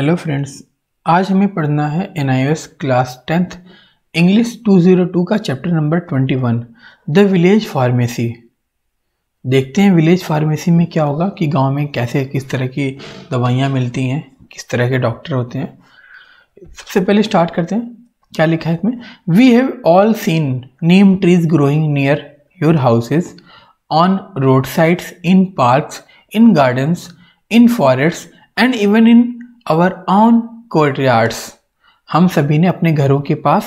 Hello friends आज हमें पढ़ना है एन क्लास टेंथ इंग्लिश 202 का chapter number 21 the village pharmacy देखते हैं विलेज फार्मेसी में क्या होगा कि गांव में कैसे किस तरह की दवाइयां मिलती हैं किस तरह के डॉक्टर होते हैं सबसे पहले स्टार्ट करते हैं क्या लिखा है इसमें we have all seen neem trees growing near your houses on road sides in parks in gardens in forest and even in our own courtyards हम सभी ने अपने घरों के पास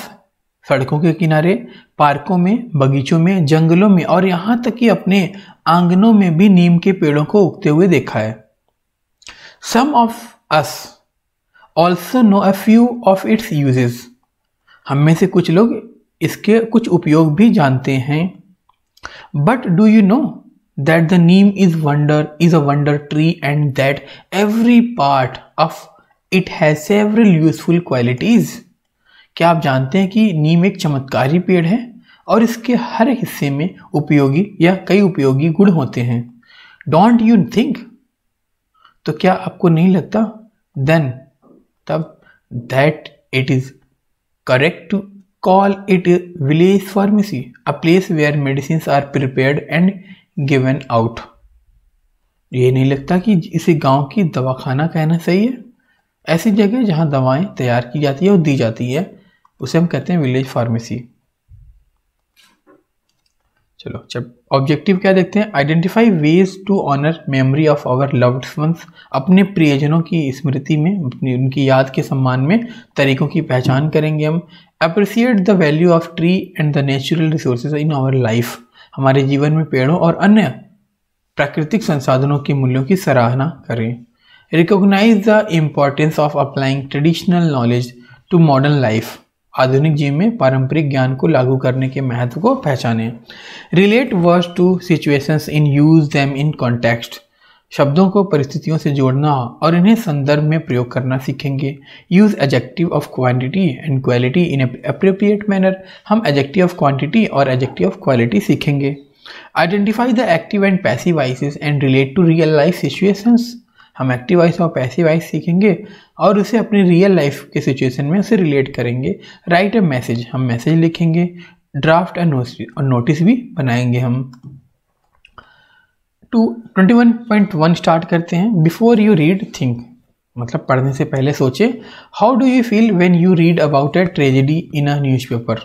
सड़कों के किनारे पार्कों में बगीचों में जंगलों में और यहाँ तक कि अपने आंगनों में भी नीम के पेड़ों को उगते हुए देखा है some of us also know a few of its uses हम में से कुछ लोग इसके कुछ उपयोग भी जानते हैं but do you know that the neem is wonder is a wonder tree and that every part of it has several useful qualities क्या आप जानते हैं कि नीम एक चमत्कारी पेड़ है और इसके हर हिस्से में उपयोगी या कई उपयोगी गुण होते हैं डोंट यू थिंक तो क्या आपको नहीं लगता देन तब that it is correct to call it village pharmacy a place where medicine are prepare and given out ये नहीं लगता कि इसे गांव की दवाखाना कहना सही है ऐसी जगह जहाँ दवाएं तैयार की जाती है और दी जाती है उसे हम कहते हैं विलेज फार्मेसी चलो जब ऑब्जेक्टिव क्या देखते हैं identify ways to honour memory of our loved ones अपने प्रियजनों की स्मृति में अपनी उनकी याद के सम्मान में तरीकों की पहचान करेंगे हम appreciate the value of tree and the natural resources in our life हमारे जीवन में पेड़ों और अन्य प्राकृतिक संसाधनों के मूल्यों की सराहना करें recognise the importance of applying traditional knowledge to modern life आधुनिक जीवन में पारंपरिक ज्ञान को लागू करने के महत्व को पहचाने relate words to situations in use them in context शब्दों को परिस्थितियों से जोड़ना और इन्हें संदर्भ में प्रयोग करना सीखेंगे use adjective of quantity and quality in appropriate manner हम एजेक्टिव ऑफ क्वांटिटी और एजेक्टिव ऑफ क्वालिटी सीखेंगे identify the active and passive and relate to real life situations हम एक्टिव वॉइस और पैसिव वॉइस सीखेंगे और उसे अपने रियल लाइफ के सिचुएशन में उसे रिलेट करेंगे राइट ए मैसेज हम मैसेज लिखेंगे ड्राफ्ट एंड नोटिस भी बनाएंगे हम two twenty one point one start करते हैं बिफोर यू रीड थिंक मतलब पढ़ने से पहले सोचे how do you feel when you read about a tragedy in a newspaper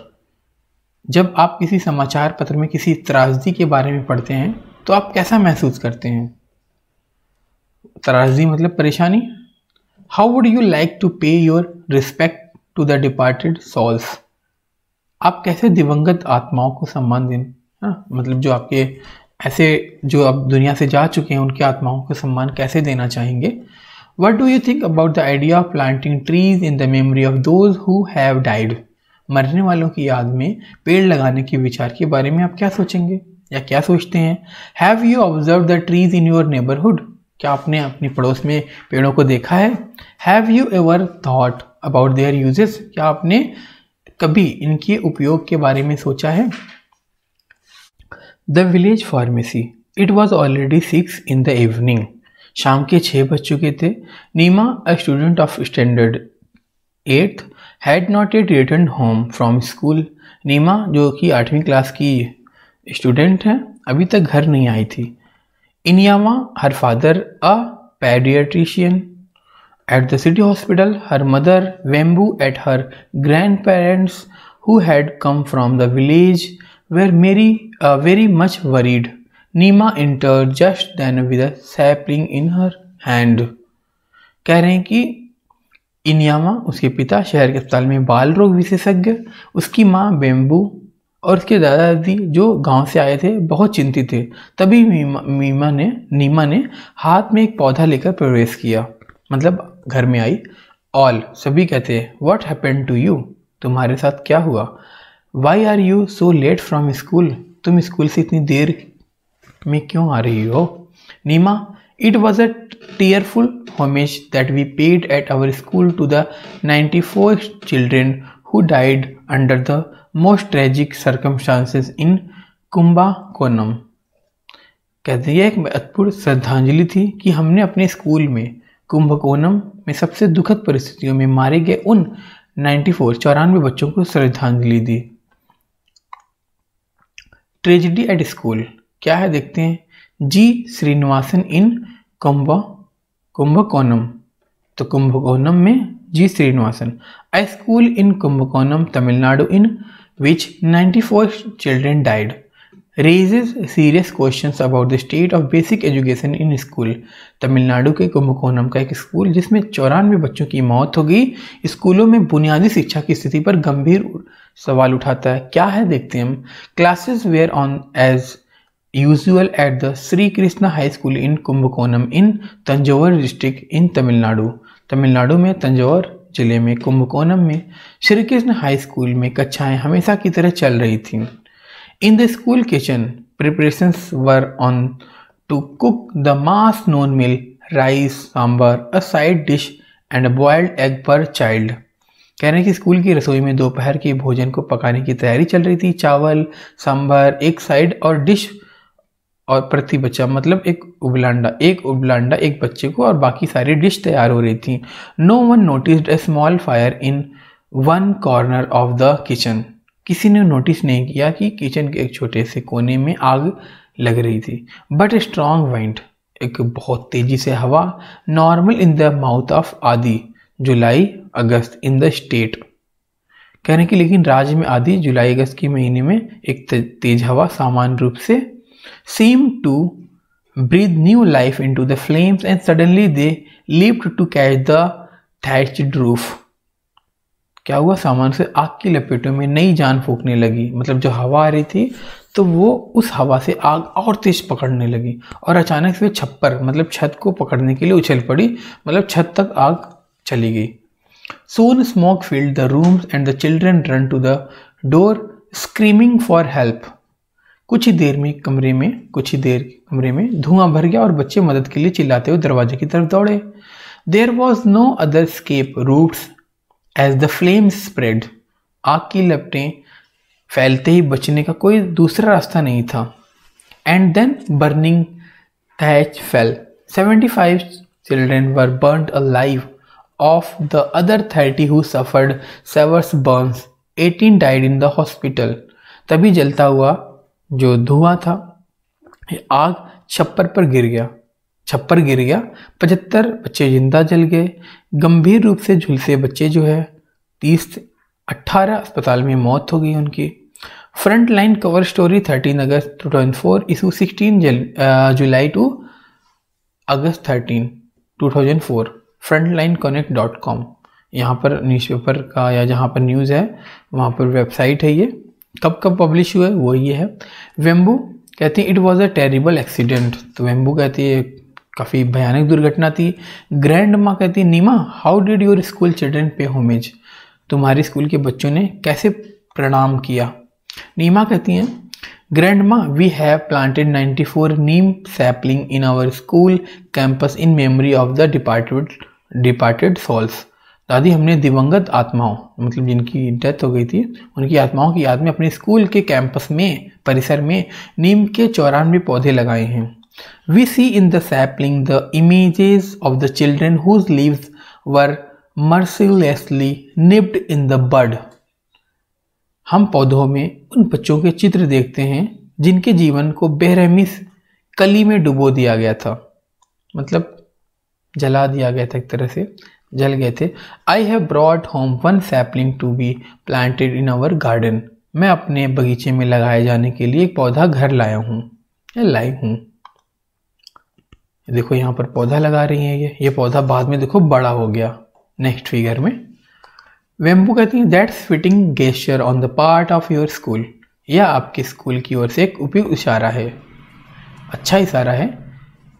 जब आप किसी समाचार पत्र में किसी त्रासदी के बारे में पढ़ते हैं तो आप कैसा महसूस करते हैं त्रासदी मतलब परेशानी how would you like to pay your respect to the departed souls आप कैसे दिवंगत आत्माओं को सम्मान दें है हाँ, मतलब जो आपके ऐसे जो अब दुनिया से जा चुके हैं उनकी आत्माओं को सम्मान कैसे देना चाहेंगे what do you think about the idea of planting trees in the memory of those who have died मरने वालों की याद में पेड़ लगाने के विचार के बारे में आप क्या सोचेंगे या क्या सोचते हैं have you observe the trees in your neighbourhood क्या आपने अपने पड़ोस में पेड़ों को देखा है have you ever thought about their uses क्या आपने कभी इनके उपयोग के बारे में सोचा है the village pharmacy it was already six in the evening शाम के छः बज चुके थे Neema a student of standard eighth had not at return home from school Neema जो कि आठवीं क्लास की स्टूडेंट हैं अभी तक घर नहीं आई थी इनियामा her father a paediatrician at the city hospital her mother Vembu at her grandparents who had come from the village were मेरी very much worried Neema enter just then with sapling in her hand कह रहे हैं कि इनियामा उसके पिता शहर के अस्पताल में बाल रोग विशेषज्ञ उसकी माँ बेम्बू और उसके दादाजी जो गांव से आए थे बहुत चिंतित थे तभी मीमा मीमा ने नीमा ने हाथ में एक पौधा लेकर प्रवेश किया मतलब घर में आई ऑल सभी कहते हैं वॉट हैपन टू यू तुम्हारे साथ क्या हुआ why are you so late from school तुम स्कूल से इतनी देर में क्यों आ रही हो Neema it was a tearful homage that we paid at our school to the ninety four children who died under the most tragic circumstances in Kumbakonam कहते हैं एक महत्वपूर्ण श्रद्धांजलि थी कि हमने अपने स्कूल में कुंभकोणम में सबसे दुखद परिस्थितियों में मारे गए उन 94 फोर चौरानवे बच्चों को श्रद्धांजलि दी ट्रेजिडी एट स्कूल क्या है देखते हैं जी श्रीनिवासन इन कुंभ कुंभकोणम तो कुंभकोणम में जी श्रीनिवासन आई school in Kumbakonam Tamil Nadu in which 94 children died, raises serious questions about the state of basic education in school. tamil nadu ke kumbakonam ka ek school jisme 94 बच्चों ki maut ho gayi schoolon mein शिक्षा shiksha ki sthiti par gambhir sawal uthata hai kya hai dekhte hain classes were on as usual at the Sri Krishna High School in Kumbakonam in Tanjore district in Tamil Nadu. tamil nadu mein tanjore जिले में कुंभकोणम में Shri Krishna high school में कक्षाएं हमेशा की तरह चल रही थीं in the school kitchen preparations were on to cook the mass noon meal rice sambar a side dish and boiled egg per child कह रहे हैं कि स्कूल की रसोई में दोपहर के भोजन को पकाने की तैयारी चल रही थी चावल सांभर एक साइड और डिश और प्रति बच्चा मतलब एक उबलांडा एक उबलांडा एक बच्चे को और बाकी सारी डिश तैयार हो रही थी no one notice a small fire in one corner of the kitchen किसी ने नोटिस नहीं किया कि किचन के एक छोटे से कोने में आग लग रही थी बट स्ट्रॉन्ग वाइंड एक बहुत तेज़ी से हवा normal in the mouth of आदि जुलाई अगस्त इन द स्टेट कहने की लेकिन राज्य में आदि जुलाई अगस्त के महीने में एक तेज़ हवा सामान्य रूप से seemed to breathe new life into the flames and suddenly they leaped to catch the thatched roof. क्या हुआ सामान से आग की लपेटों में नई जान फूकने लगी मतलब जो हवा आ रही थी तो वो उस हवा से आग और तेज पकड़ने लगी और अचानक से छप्पर मतलब छत को पकड़ने के लिए उछल पड़ी मतलब छत तक आग चली गई soon smoke filled the rooms and the children run to the door screaming for help कुछ ही देर में कमरे में कुछ ही देर कमरे में धुआं भर गया और बच्चे मदद के लिए चिल्लाते हुए दरवाजे की तरफ दौड़े there was no other escape routes as the flame spread आग की लपटें फैलते ही बचने का कोई दूसरा रास्ता नहीं था and then burning thatch fell seventy five children were burn alive of the other thirty who suffered severe burns eighteen died in the hospital तभी जलता हुआ जो धुआं था ये आग छप्पर पर गिर गया छप्पर गिर गया पचहत्तर बच्चे जिंदा जल गए गंभीर रूप से झुलसे बच्चे जो है तीस अट्ठारह अस्पताल में मौत हो गई उनकी Frontline cover story thirteen August two thousand four issue sixteen July to August thirteen two thousand four Frontline connect dot com यहाँ पर न्यूज़पेपर का या जहाँ पर न्यूज़ है वहाँ पर वेबसाइट है ये कब कब पब्लिश हुए वो ये है वेम्बू कहती है it was a terrible accident तो वेम्बू कहती है काफ़ी भयानक दुर्घटना थी ग्रैंड माँ कहती है Neema how did your school children pay homage तुम्हारे स्कूल के बच्चों ने कैसे प्रणाम किया नीमा कहती हैं grandma we have planted 94 neem sapling in our school campus in memory of the department departed souls दादी हमने दिवंगत आत्माओं मतलब जिनकी डेथ हो गई थी उनकी आत्माओं की याद में अपने स्कूल के कैंपस में परिसर में नीम के चौरानवे पौधे लगाए हैं we see in the sapling the images of the children whose lives were mercilessly nipped in the bud हम पौधों में उन बच्चों के चित्र देखते हैं जिनके जीवन को बेरहमी कली में डुबो दिया गया था मतलब जला दिया गया था एक तरह से जल गए थे I have brought home one sapling to be planted in our garden मैं अपने बगीचे में लगाए जाने के लिए एक पौधा घर लाया हूँ या लाई हूँ देखो यहाँ पर पौधा लगा रही है ये ये पौधा बाद में देखो बड़ा हो गया नेक्स्ट फिगर में वेम्बू कहती हैं that's fitting gesture on the part of your school यह आपके स्कूल की ओर से एक उपयुक्त इशारा है अच्छा इशारा है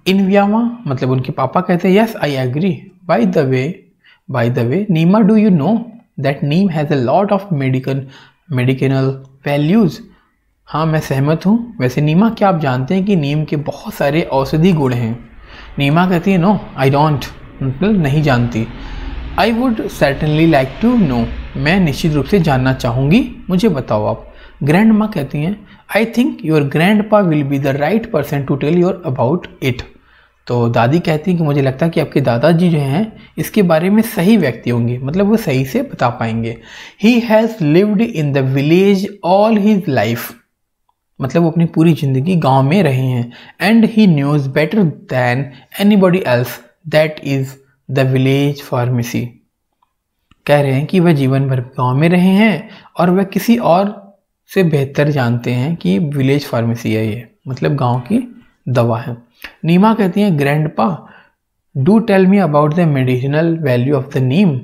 इन व्यामा मतलब उनके पापा कहते हैं yes I agree By the way, by the way, Nima, do you know that neem has a lot of medical medicinal values? हाँ मैं सहमत हूँ वैसे नीमा क्या आप जानते हैं कि नीम के बहुत सारे औषधि गुण हैं नीमा कहती है नो आई डोंट मतलब नहीं जानती I would certainly like to know मैं निश्चित रूप से जानना चाहूँगी मुझे बताओ आप ग्रैंड माँ कहती हैं I think your grandpa will be the right person to tell your about it तो दादी कहती हैं कि मुझे लगता है कि आपके दादाजी जो हैं इसके बारे में सही व्यक्ति होंगे मतलब वो सही से बता पाएंगे he has lived in the village all his life मतलब वो अपनी पूरी ज़िंदगी गांव में रहे हैं and he knows better than anybody else that is the village pharmacy कह रहे हैं कि वह जीवन भर गांव में रहे हैं और वह किसी और से बेहतर जानते हैं कि विलेज फार्मेसी है ये मतलब गांव की दवा है नीमा कहती हैं grandpa do tell me about the medicinal value of the neem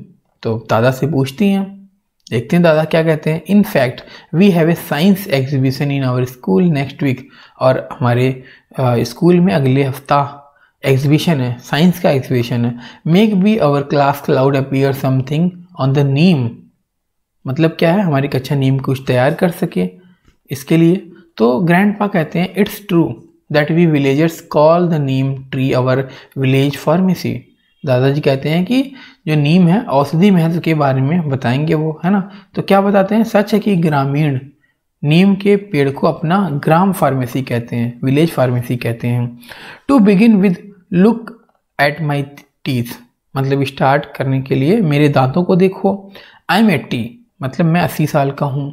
तो दादा से पूछती हैं देखते हैं दादा क्या कहते हैं in fact we have a science exhibition in our school next week और हमारे स्कूल में अगले हफ्ता एग्जीबिशन है साइंस का एग्जीबिशन है maybe our class could appear something on the neem मतलब क्या है हमारी कक्षा नीम कुछ तैयार कर सके इसके लिए तो ग्रैंड पा कहते हैं it's true that we villagers call the neem tree our village pharmacy दादाजी कहते हैं कि जो नीम है औषधि महत्व के बारे में बताएंगे वो है ना तो क्या बताते हैं सच है कि ग्रामीण नीम के पेड़ को अपना ग्राम फार्मेसी कहते हैं विलेज फार्मेसी कहते हैं to begin with look at my teeth मतलब स्टार्ट करने के लिए मेरे दांतों को देखो आई एम एट्टी मतलब मैं अस्सी साल का हूँ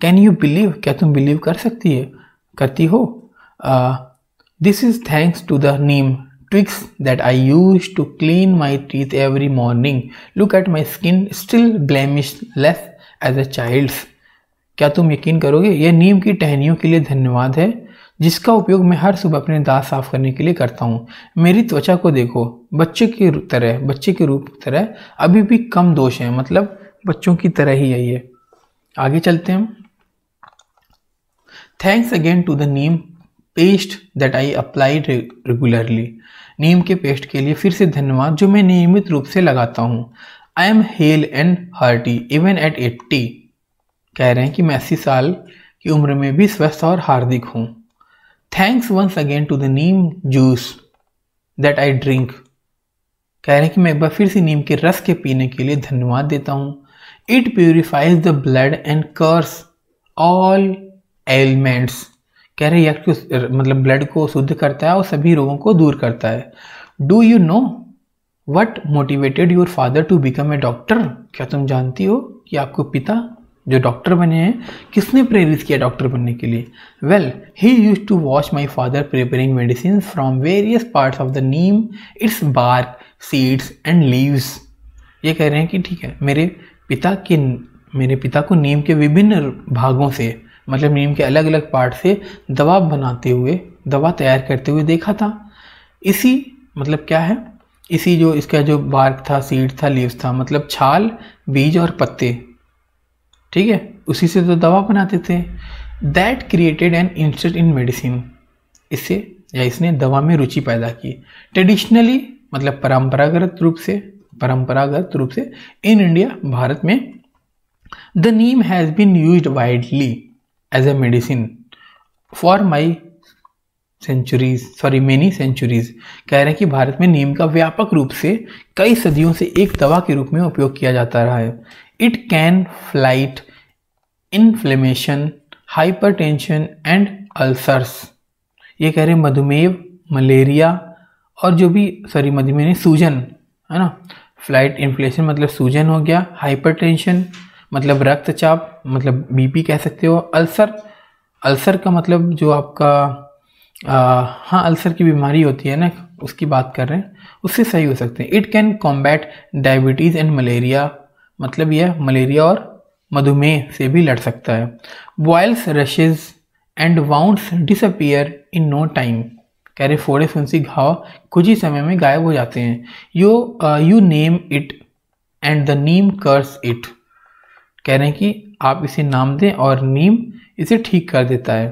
कैन यू बिलीव क्या तुम बिलीव कर सकती है करती हो Uh, this is thanks to the neem twigs that I use to clean my teeth every morning. Look at my skin still less as a child's. क्या तुम यकीन करोगे यह नीम की टहनियों के लिए धन्यवाद है जिसका उपयोग मैं हर सुबह अपने दांत साफ करने के लिए करता हूँ मेरी त्वचा को देखो बच्चे की तरह बच्चे के रूप की तरह अभी भी कम दोष हैं मतलब बच्चों की तरह ही है ये आगे चलते हैं thanks again to the neem paste that I apply regularly नीम के पेस्ट के लिए फिर से धन्यवाद जो मैं नियमित रूप से लगाता हूँ I am hale and hearty even at eighty कह रहे हैं कि मैं अस्सी साल की उम्र में भी स्वस्थ और हार्दिक हूँ thanks once again to the neem juice that I drink कह रहे हैं कि मैं एक बार फिर से नीम के रस के पीने के लिए धन्यवाद देता हूँ it purifies the blood and cures all ailments कह रहे को मतलब ब्लड को शुद्ध करता है और सभी रोगों को दूर करता है do you know what motivated your father to become a doctor क्या तुम जानती हो कि आपको पिता जो डॉक्टर बने हैं किसने प्रेरित किया डॉक्टर बनने के लिए well he use to watch my father preparing medicine from various parts of the neem its bark seeds and leaves ये कह रहे हैं कि ठीक है मेरे पिता के मेरे पिता को नीम के विभिन्न भागों से मतलब नीम के अलग अलग पार्ट से दवा बनाते हुए दवा तैयार करते हुए देखा था इसी मतलब क्या है इसी जो इसका जो बार्क था सीड था लीव्स था मतलब छाल बीज और पत्ते ठीक है उसी से तो दवा बनाते थे दैट क्रिएटेड एन इंस्टेंट इन मेडिसिन इससे या इसने दवा में रुचि पैदा की ट्रेडिशनली मतलब परंपरागत रूप से परंपरागत रूप से इन इंडिया भारत में the neem has been use widely as a medicine for my centuries sorry many centuries कह रहे हैं कि भारत में नीम का व्यापक रूप से कई सदियों से एक दवा के रूप में उपयोग किया जाता रहा है it can fight inflammation tension and ulcers ये कह रहे हैं मधुमेह मलेरिया और जो भी सॉरी मधुमेह सूजन है ना फ्लाइट इन्फ्लेशन मतलब सूजन हो गया हाइपर टेंशन मतलब रक्तचाप मतलब बीपी कह सकते हो अल्सर अल्सर का मतलब जो आपका आ, हाँ अल्सर की बीमारी होती है ना उसकी बात कर रहे हैं उससे सही हो सकते हैं it can combat diabetes and malaria मतलब यह मलेरिया और मधुमेह से भी लड़ सकता है boils rashes and wounds disappear in no time कह रहे फोड़े फुंसी घाव कुछ ही समय में गायब हो जाते हैं you you name it and the neem cures it कह रहे हैं कि आप इसे नाम दें और नीम इसे ठीक कर देता है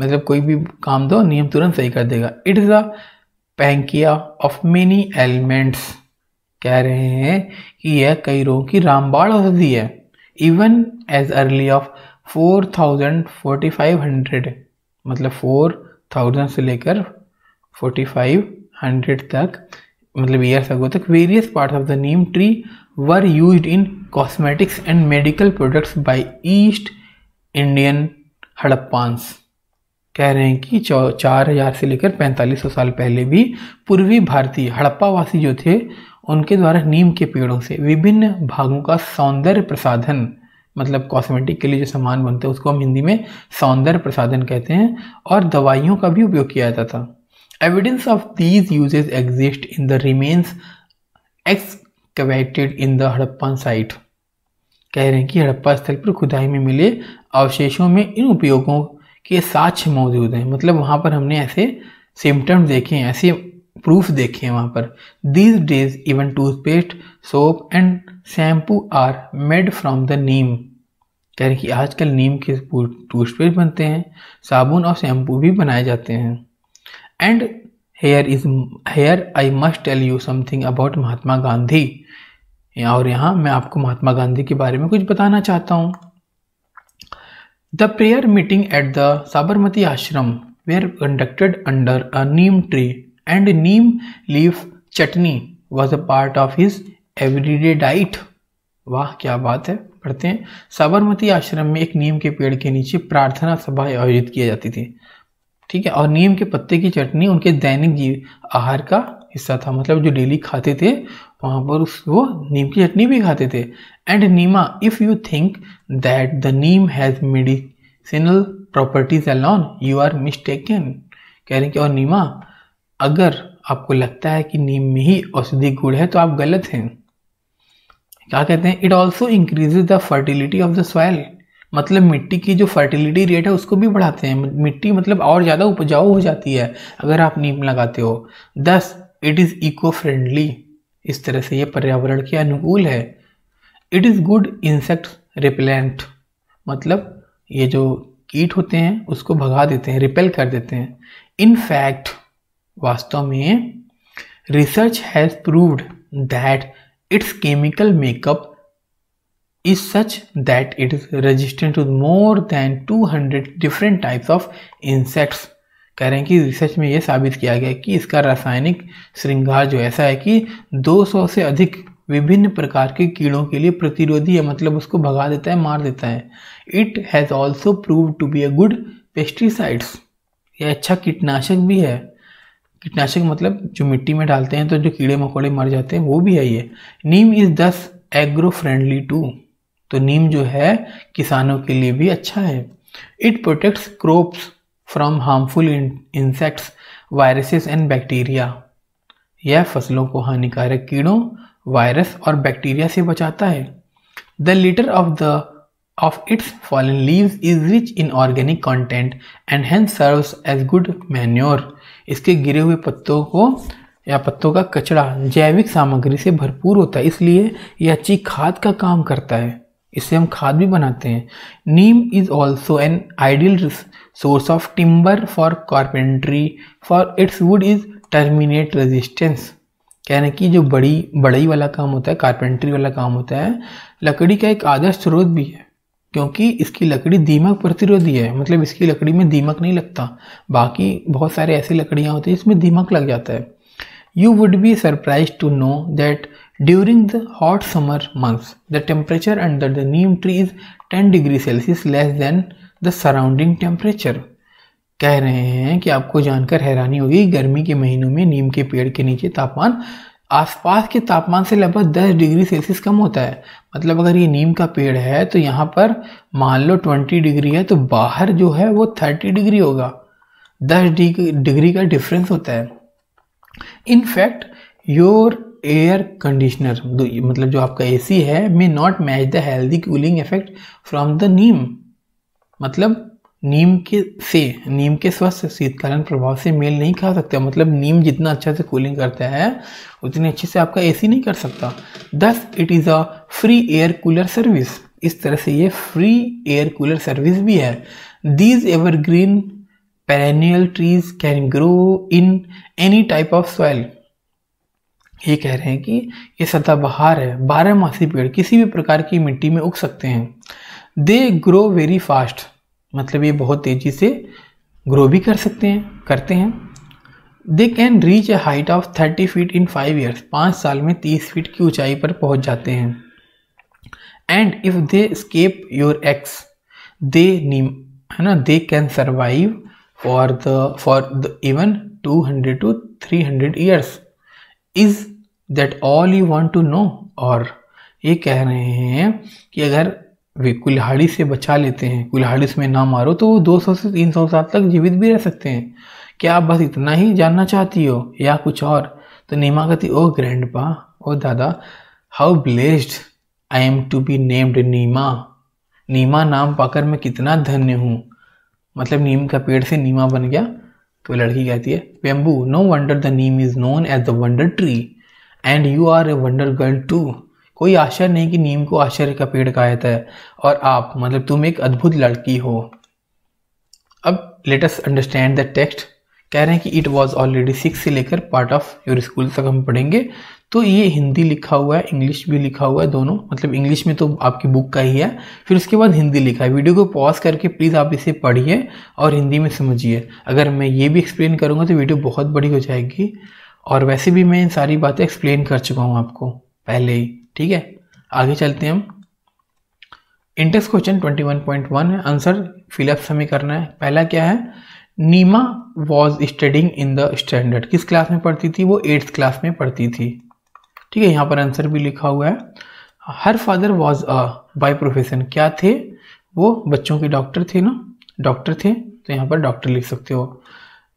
मतलब कोई भी काम दो नियम तुरंत सही कर देगा it is a panacea of many ailments कह रहे हैं कि यह कई रोगों की रामबाण औषधि है even as early of four thousand forty five hundred मतलब फोर थाउजेंड से लेकर फोर्टी फाइव हंड्रेड तक मतलब years ago तक various part of the neem tree were use in cosmetics and medical products by East Indian Harappans कह रहे हैं कि चार हजार से लेकर पैंतालीस सौ साल पहले भी पूर्वी भारतीय हड़प्पावासी जो थे उनके द्वारा नीम के पेड़ों से विभिन्न भागों का सौंदर्य प्रसाधन मतलब कॉस्मेटिक के लिए जो सामान बनते हैं उसको हम हिंदी में सौंदर्य प्रसाधन कहते हैं और दवाइयों का भी उपयोग किया जाता था Evidence of these uses exist in the remains excavated in the Harappan site. कह रहे हैं कि हड़प्पा स्थल पर खुदाई में मिले अवशेषों में इन उपयोगों के साक्ष्य मौजूद हैं मतलब वहाँ पर हमने ऐसे सिम्टम्स देखे हैं ऐसे प्रूफ देखे हैं वहाँ पर these days even toothpaste soap and shampoo are made from the neem कह रहे हैं कि आजकल नीम के टूथपेस्ट बनते हैं साबुन और शैम्पू भी बनाए जाते हैं and here is here I must tell you something about Mahatma Gandhi और यहाँ मैं आपको महात्मा गांधी के बारे में कुछ बताना चाहता हूँ the prayer meeting at the Sabarmati Ashram are conducted under a neem tree and neem leaf chutney was a part of his everyday diet वाह क्या बात है पढ़ते हैं साबरमती आश्रम में एक नीम के पेड़ के नीचे प्रार्थना सभा आयोजित की जाती थी ठीक है और नीम के पत्ते की चटनी उनके दैनिक जीव आहार का हिस्सा था मतलब जो डेली खाते थे वहाँ पर उस वो नीम की चटनी भी खाते थे and Neema if you think that the neem has medicinal properties alone you are mistaken कह रहे हैं कि और नीमा अगर आपको लगता है कि नीम में ही औषधि गुड़ है तो आप गलत हैं क्या कहते हैं it also increases the fertility of the soil मतलब मिट्टी की जो फर्टिलिटी रेट है उसको भी बढ़ाते हैं मिट्टी मतलब और ज़्यादा उपजाऊ हो जाती है अगर आप नीम लगाते हो दस इट इज़ इको फ्रेंडली इस तरह से ये पर्यावरण के अनुकूल है it is good insect repellent मतलब ये जो कीट होते हैं उसको भगा देते हैं रिपेल कर देते हैं इन फैक्ट वास्तव में research has proved that its chemical makeup is such that it is resistant to more than 200 different types of insects कह रहे हैं कि रिसर्च में यह साबित किया गया कि इसका रासायनिक श्रृंगार जो ऐसा है कि 200 से अधिक विभिन्न प्रकार के कीड़ों के लिए प्रतिरोधी है मतलब उसको भगा देता है मार देता है it has also prove to be a good pesticides यह अच्छा कीटनाशक भी है कीटनाशक मतलब जो मिट्टी में डालते हैं तो जो कीड़े मकोड़े मर जाते हैं वो भी है ये neem is thus agro friendly too तो नीम जो है किसानों के लिए भी अच्छा है it protects crops from harmful insects viruses and bacteria यह फसलों को हानिकारक कीड़ों वायरस और बैक्टीरिया से बचाता है the litter of the of its fallen leave is rich in organic content and hence serve as good manure इसके गिरे हुए पत्तों को या पत्तों का कचरा जैविक सामग्री से भरपूर होता है इसलिए यह अच्छी खाद का काम करता है इससे हम खाद भी बनाते हैं neem is also an ideal source of timber for carpentry for its wood is termite resistance कहने की जो बड़ी बड़ई वाला काम होता है कारपेंट्री वाला काम होता है लकड़ी का एक आदर्श स्रोत भी है क्योंकि इसकी लकड़ी दीमक प्रतिरोधी है मतलब इसकी लकड़ी में दीमक नहीं लगता बाकी बहुत सारे ऐसी लकड़ियाँ होती है जिसमें दीमक लग जाता है you would be surprise to know that During the hot summer months, the temperature under the neem tree is 10 degree Celsius less than the surrounding temperature. कह रहे हैं कि आपको जानकर हैरानी होगी गर्मी के महीनों में नीम के पेड़ के नीचे तापमान आसपास के तापमान से लगभग 10 डिग्री सेल्सियस कम होता है मतलब अगर ये नीम का पेड़ है तो यहाँ पर मान लो 20 डिग्री है तो बाहर जो है वो 30 डिग्री होगा 10 डिग्री का डिफरेंस होता है इनफैक्ट योर एयर कंडीशनर मतलब जो आपका एसी है may not match the healthy cooling effect from the neem मतलब नीम के से नीम के स्वस्थ शीतकालीन प्रभाव से मेल नहीं खा सकते मतलब नीम जितना अच्छा से कूलिंग करता है उतनी अच्छे से आपका एसी नहीं कर सकता thus it is a free air cooler service इस तरह से ये फ्री एयर कूलर सर्विस भी है these evergreen perennial trees can grow in any type of soil ये कह रहे हैं कि ये सदाबहार है बारह मासी पेड़ किसी भी प्रकार की मिट्टी में उग सकते हैं दे ग्रो वेरी फास्ट मतलब ये बहुत तेज़ी से ग्रो भी कर सकते हैं करते हैं they can reach a height of thirty feet in five years पाँच साल में तीस फीट की ऊंचाई पर पहुंच जाते हैं and if they escape your axe they नीम है ना they can survive for the for the even two hundred to three hundred years is that all you want to know और ये कह रहे हैं कि अगर वे कुल्हाड़ी से बचा लेते हैं कुल्हाड़ी उसमें ना मारो तो वो 200 से 300 साल तक जीवित भी रह सकते हैं क्या आप बस इतना ही जानना चाहती हो या कुछ और तो नीमा कहती ओ ग्रैंड पा ओ दादा how blessed I am to be named Neema Neema नाम पाकर मैं कितना धन्य हूँ मतलब नीम का पेड़ से नीमा बन गया तो लड़की कहती है Vembu no wonder the neem is known as the wonder tree and you are a wonder girl too कोई आश्चर्य नहीं कि नीम को आश्चर्य का पेड़ कहा जाता है और आप मतलब तुम एक अद्भुत लड़की हो अब लेटेस्ट अंडरस्टैंड द टेक्स्ट कह रहे हैं कि इट वॉज ऑलरेडी सिक्स से लेकर पार्ट ऑफ योर स्कूल तक हम पढ़ेंगे तो ये हिंदी लिखा हुआ है इंग्लिश भी लिखा हुआ है दोनों मतलब इंग्लिश में तो आपकी बुक का ही है फिर उसके बाद हिंदी लिखा है वीडियो को पॉज करके प्लीज़ आप इसे पढ़िए और हिंदी में समझिए अगर मैं ये भी एक्सप्लेन करूँगा तो वीडियो बहुत बड़ी हो जाएगी और वैसे भी मैं इन सारी बातें एक्सप्लेन कर चुका हूँ आपको पहले ही ठीक है आगे चलते हैं हम इंटेक्स क्वेश्चन 21.1 है आंसर फिलअप हमें करना है पहला क्या है Neema was studying in the standard किस क्लास में पढ़ती थी वो एट्थ क्लास में पढ़ती थी ठीक है यहाँ पर आंसर भी लिखा हुआ है her father was a by profession क्या थे वो बच्चों के डॉक्टर थे ना डॉक्टर थे तो यहाँ पर डॉक्टर लिख सकते हो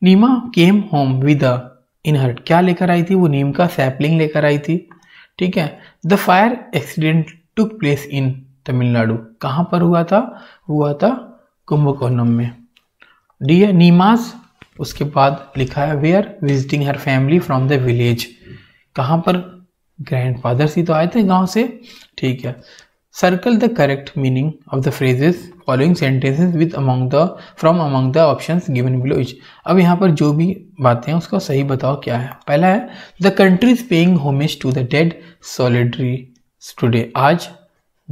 नीमा केम होम विद अ इनहर्ट क्या लेकर आई थी वो नीम का सैपलिंग लेकर आई थी ठीक है the fire accident took place in Tamil Nadu कहाँ पर हुआ था हुआ था कुंभकोणम में डी है नीमास उसके बाद लिखा है where visiting her family from the village कहाँ पर ग्रैंड फादर ही तो आए थे गांव से ठीक है circle the correct meaning of the phrases following sentences with among the from among the option given below each. अब यहाँ पर जो भी बातें हैं उसका सही बताओ क्या है पहला है the country is paying homage to the dead solidarity today आज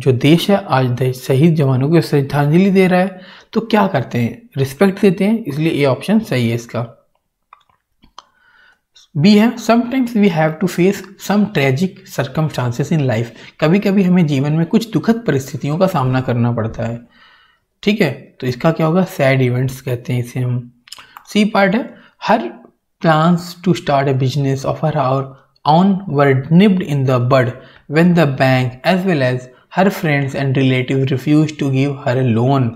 जो देश है आज देश शहीद जवानों को श्रद्धांजलि दे रहा है तो क्या करते हैं रिस्पेक्ट देते हैं इसलिए ये ऑप्शन सही है इसका बी है sometimes we have to face some tragic chances in life कभी कभी हमें जीवन में कुछ दुखद परिस्थितियों का सामना करना पड़ता है ठीक है तो इसका क्या होगा सैड इवेंट्स कहते हैं इसे हम सी पार्ट है her plans to start a business of her our on word nibbed in the bird when the bank as well as her friends and relative refuse to give her loan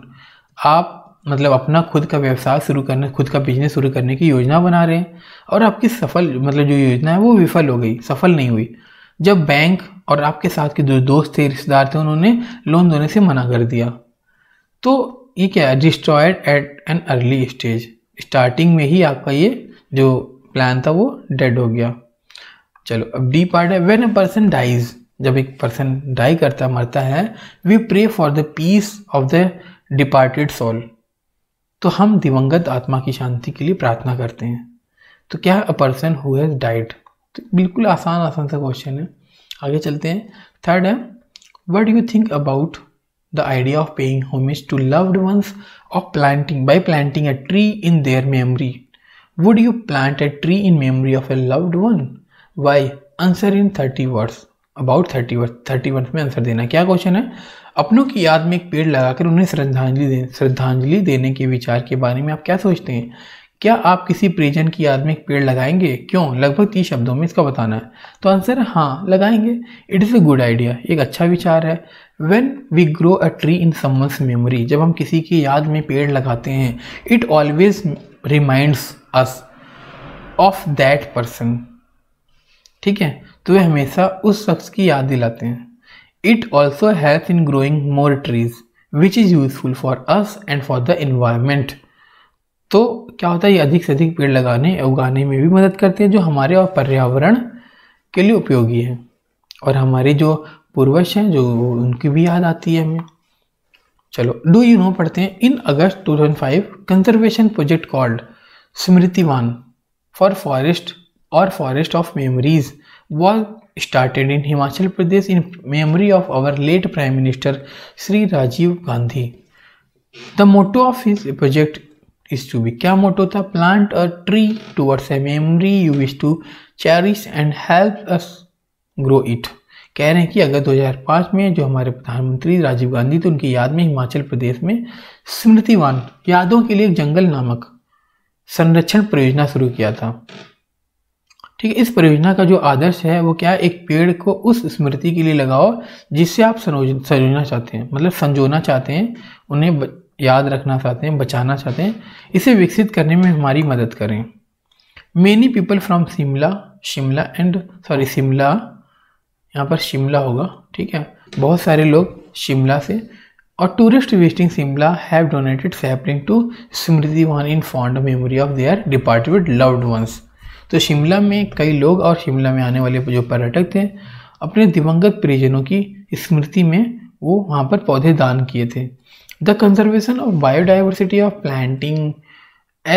आप मतलब अपना खुद का व्यवसाय शुरू करने खुद का बिजनेस शुरू करने की योजना बना रहे हैं और आपकी सफल मतलब जो योजना है वो विफल हो गई सफल नहीं हुई जब बैंक और आपके साथ के जो दोस्त थे रिश्तेदार थे उन्होंने लोन देने से मना कर दिया तो ये क्या है destroyed at an early stage starting में ही आपका ये जो प्लान था वो डेड हो गया चलो अब डी पार्ट है वेन ए पर्सन डाइज जब एक पर्सन डाई करता मरता है we pray for the peace of the departed soul तो हम दिवंगत आत्मा की शांति के लिए प्रार्थना करते हैं तो क्या a person who has died तो बिल्कुल आसान आसान सा क्वेश्चन है आगे चलते हैं थर्ड है what you think about the idea of paying homage to loved ones of planting by planting a tree in their memory would you plant a tree in memory of a loved one why answer in thirty words about thirty word thirty words में answer देना क्या question है अपनों की याद में एक पेड़ लगाकर उन्हें श्रद्धांजलि दे श्रद्धांजलि देने के विचार के बारे में आप क्या सोचते हैं क्या आप किसी परिजन की याद में एक पेड़ लगाएंगे क्यों लगभग तीस शब्दों में इसका बताना है तो आंसर हाँ लगाएंगे it is a good idea एक अच्छा विचार है when we grow a tree in someone's memory जब हम किसी की याद में पेड़ लगाते हैं it always reminds us of that person ठीक है तो वे हमेशा उस शख्स की याद दिलाते हैं It also helps in growing more trees which is useful for us and for the environment. तो क्या होता है ये अधिक से अधिक पेड़ लगाने उगाने में भी मदद करते हैं जो हमारे और पर्यावरण के लिए उपयोगी है और हमारे जो पूर्वज हैं जो उनकी भी याद आती है हमें चलो डू यू नो पढ़ते हैं in August 2005 conservation project called Smritivan for forest और forest of memories walk started in Himachal Pradesh in memory of our late prime minister Shri Rajiv Gandhi the motto of his project is to be क्या motto था plant a tree towards a memory you wish to cherish and help us grow it कह रहे हैं कि अगर 2005 में जो हमारे प्रधानमंत्री राजीव गांधी तो उनकी याद में हिमाचल प्रदेश में स्मृतिवान यादों के लिए जंगल नामक संरक्षण परियोजना शुरू किया था ठीक है इस परियोजना का जो आदर्श है वो क्या है एक पेड़ को उस स्मृति के लिए लगाओ जिससे आप संजोना चाहते हैं मतलब संजोना चाहते हैं उन्हें याद रखना चाहते हैं बचाना चाहते हैं इसे विकसित करने में हमारी मदद करें many people from Shimla Shimla and sorry Shimla यहाँ पर शिमला होगा ठीक है बहुत सारे लोग शिमला से और tourist visiting Shimla have donated sapling to Smriti Van in fond memory of their department loved ones तो शिमला में कई लोग और शिमला में आने वाले जो पर्यटक थे अपने दिवंगत परिजनों की स्मृति में वो वहाँ पर पौधे दान किए थे the conservation of biodiversity of planting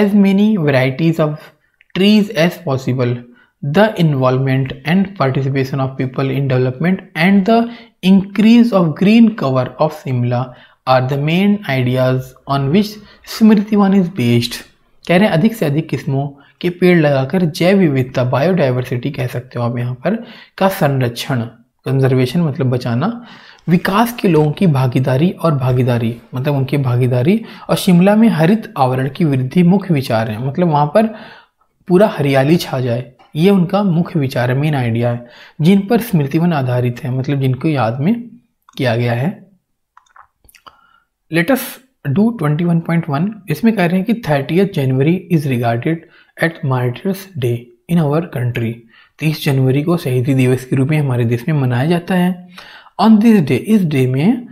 as many varieties of trees as possible the involvement and participation of people in development and the increase of green cover of Shimla are the main ideas on which Smriti Van is based कह रहे हैं अधिक से अधिक किस्मों के पेड़ लगाकर जैव विविधता बायोडाइवर्सिटी कह सकते हो आप यहाँ पर का संरक्षण कंजर्वेशन मतलब बचाना विकास के लोगों की भागीदारी और भागीदारी मतलब उनकी भागीदारी और शिमला में हरित आवरण की वृद्धि मुख्य विचार है मतलब वहाँ पर पूरा हरियाली छा जाए ये उनका मुख्य विचार है मेन आइडिया है जिन पर स्मृतिवन आधारित है मतलब जिनको याद में किया गया है let's do twenty one point one इसमें कह रहे हैं कि thirtieth January is regarded at martyrs day in our country तीस जनवरी को शहीदी दिवस के रूप में हमारे देश में मनाया जाता है ऑन दिस डे इस डे में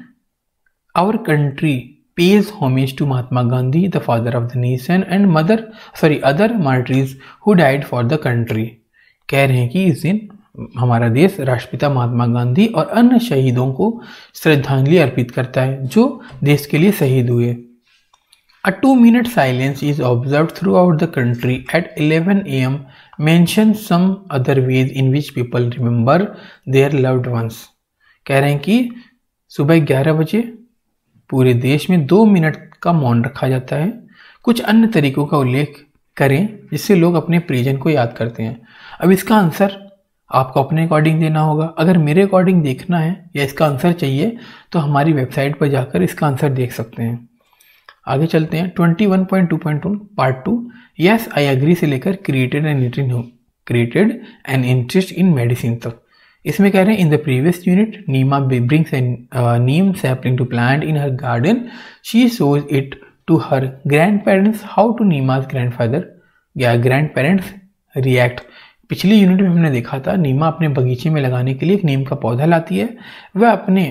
our country pays homage to Mahatma Gandhi the father of the nation and mother sorry other martyrs who died for the country कह रहे हैं कि इस दिन हमारा देश राष्ट्रपिता महात्मा गांधी और अन्य शहीदों को श्रद्धांजलि अर्पित करता है जो देश के लिए शहीद हुए A two-minute silence is observed throughout the country at 11 am. Mention some other ways in which people remember their loved ones. कह रहे हैं कि सुबह 11 बजे पूरे देश में दो मिनट का मौन रखा जाता है कुछ अन्य तरीकों का उल्लेख करें जिससे लोग अपने परिजन को याद करते हैं अब इसका आंसर आपको अपने अकॉर्डिंग देना होगा अगर मेरे अकॉर्डिंग देखना है या इसका आंसर चाहिए तो हमारी वेबसाइट पर जाकर इसका आंसर देख सकते हैं आगे चलते हैं twenty one point point two one part two yes I agree से लेकर created an interest created an interest in medicine तक इसमें कह रहे हैं in the previous unit Neema brings an neem sapling to plant in her garden she shows it to her grandparents how to Neema's grandfather या grandparents react पिछली unit में हमने देखा था नीमा अपने बगीचे में लगाने के लिए एक नीम का पौधा लाती है वह अपने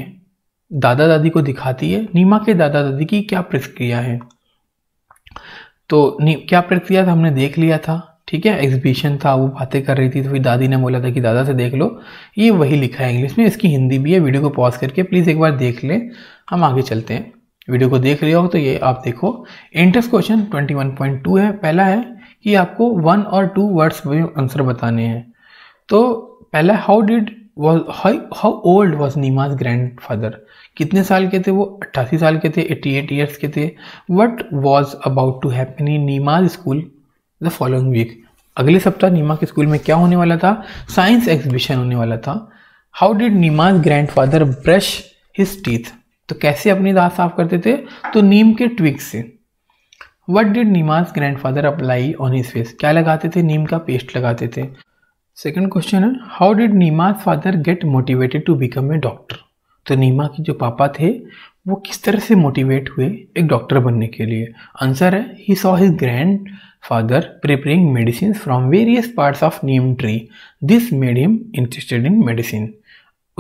दादा दादी को दिखाती है नीमा के दादा दादी की क्या प्रतिक्रिया है तो क्या प्रतिक्रिया था हमने देख लिया था ठीक है एग्जीबिशन था वो बातें कर रही थी तो फिर दादी ने बोला था कि दादा से देख लो ये वही लिखा है इंग्लिश में इसकी हिंदी भी है वीडियो को पॉज करके प्लीज़ एक बार देख लें हम आगे चलते हैं वीडियो को देख रहे हो तो ये आप देखो इंटर्स क्वेश्चन 21.2 है पहला है कि आपको वन और टू वर्ड्स में आंसर बताने हैं तो पहला how did was how old was Neema's grandfather कितने साल के थे वो अट्ठासी साल के थे एट्टी एट ईयर्स के थे what was about to happen in Neema's school the following week अगले सप्ताह नीमा के स्कूल में क्या होने वाला था साइंस एग्जीबिशन होने वाला था how did Neema's grandfather brush his teeth तो कैसे अपनी दांत साफ करते थे तो नीम के ट्विक से what did Neema's grandfather apply on his face क्या लगाते थे नीम का पेस्ट लगाते थे सेकेंड क्वेश्चन है how did Neema father get motivated to become a doctor तो नीमा के जो पापा थे वो किस तरह से मोटिवेट हुए एक डॉक्टर बनने के लिए आंसर है he saw his grandfather preparing medicine from various parts of neem tree this made him interested in medicine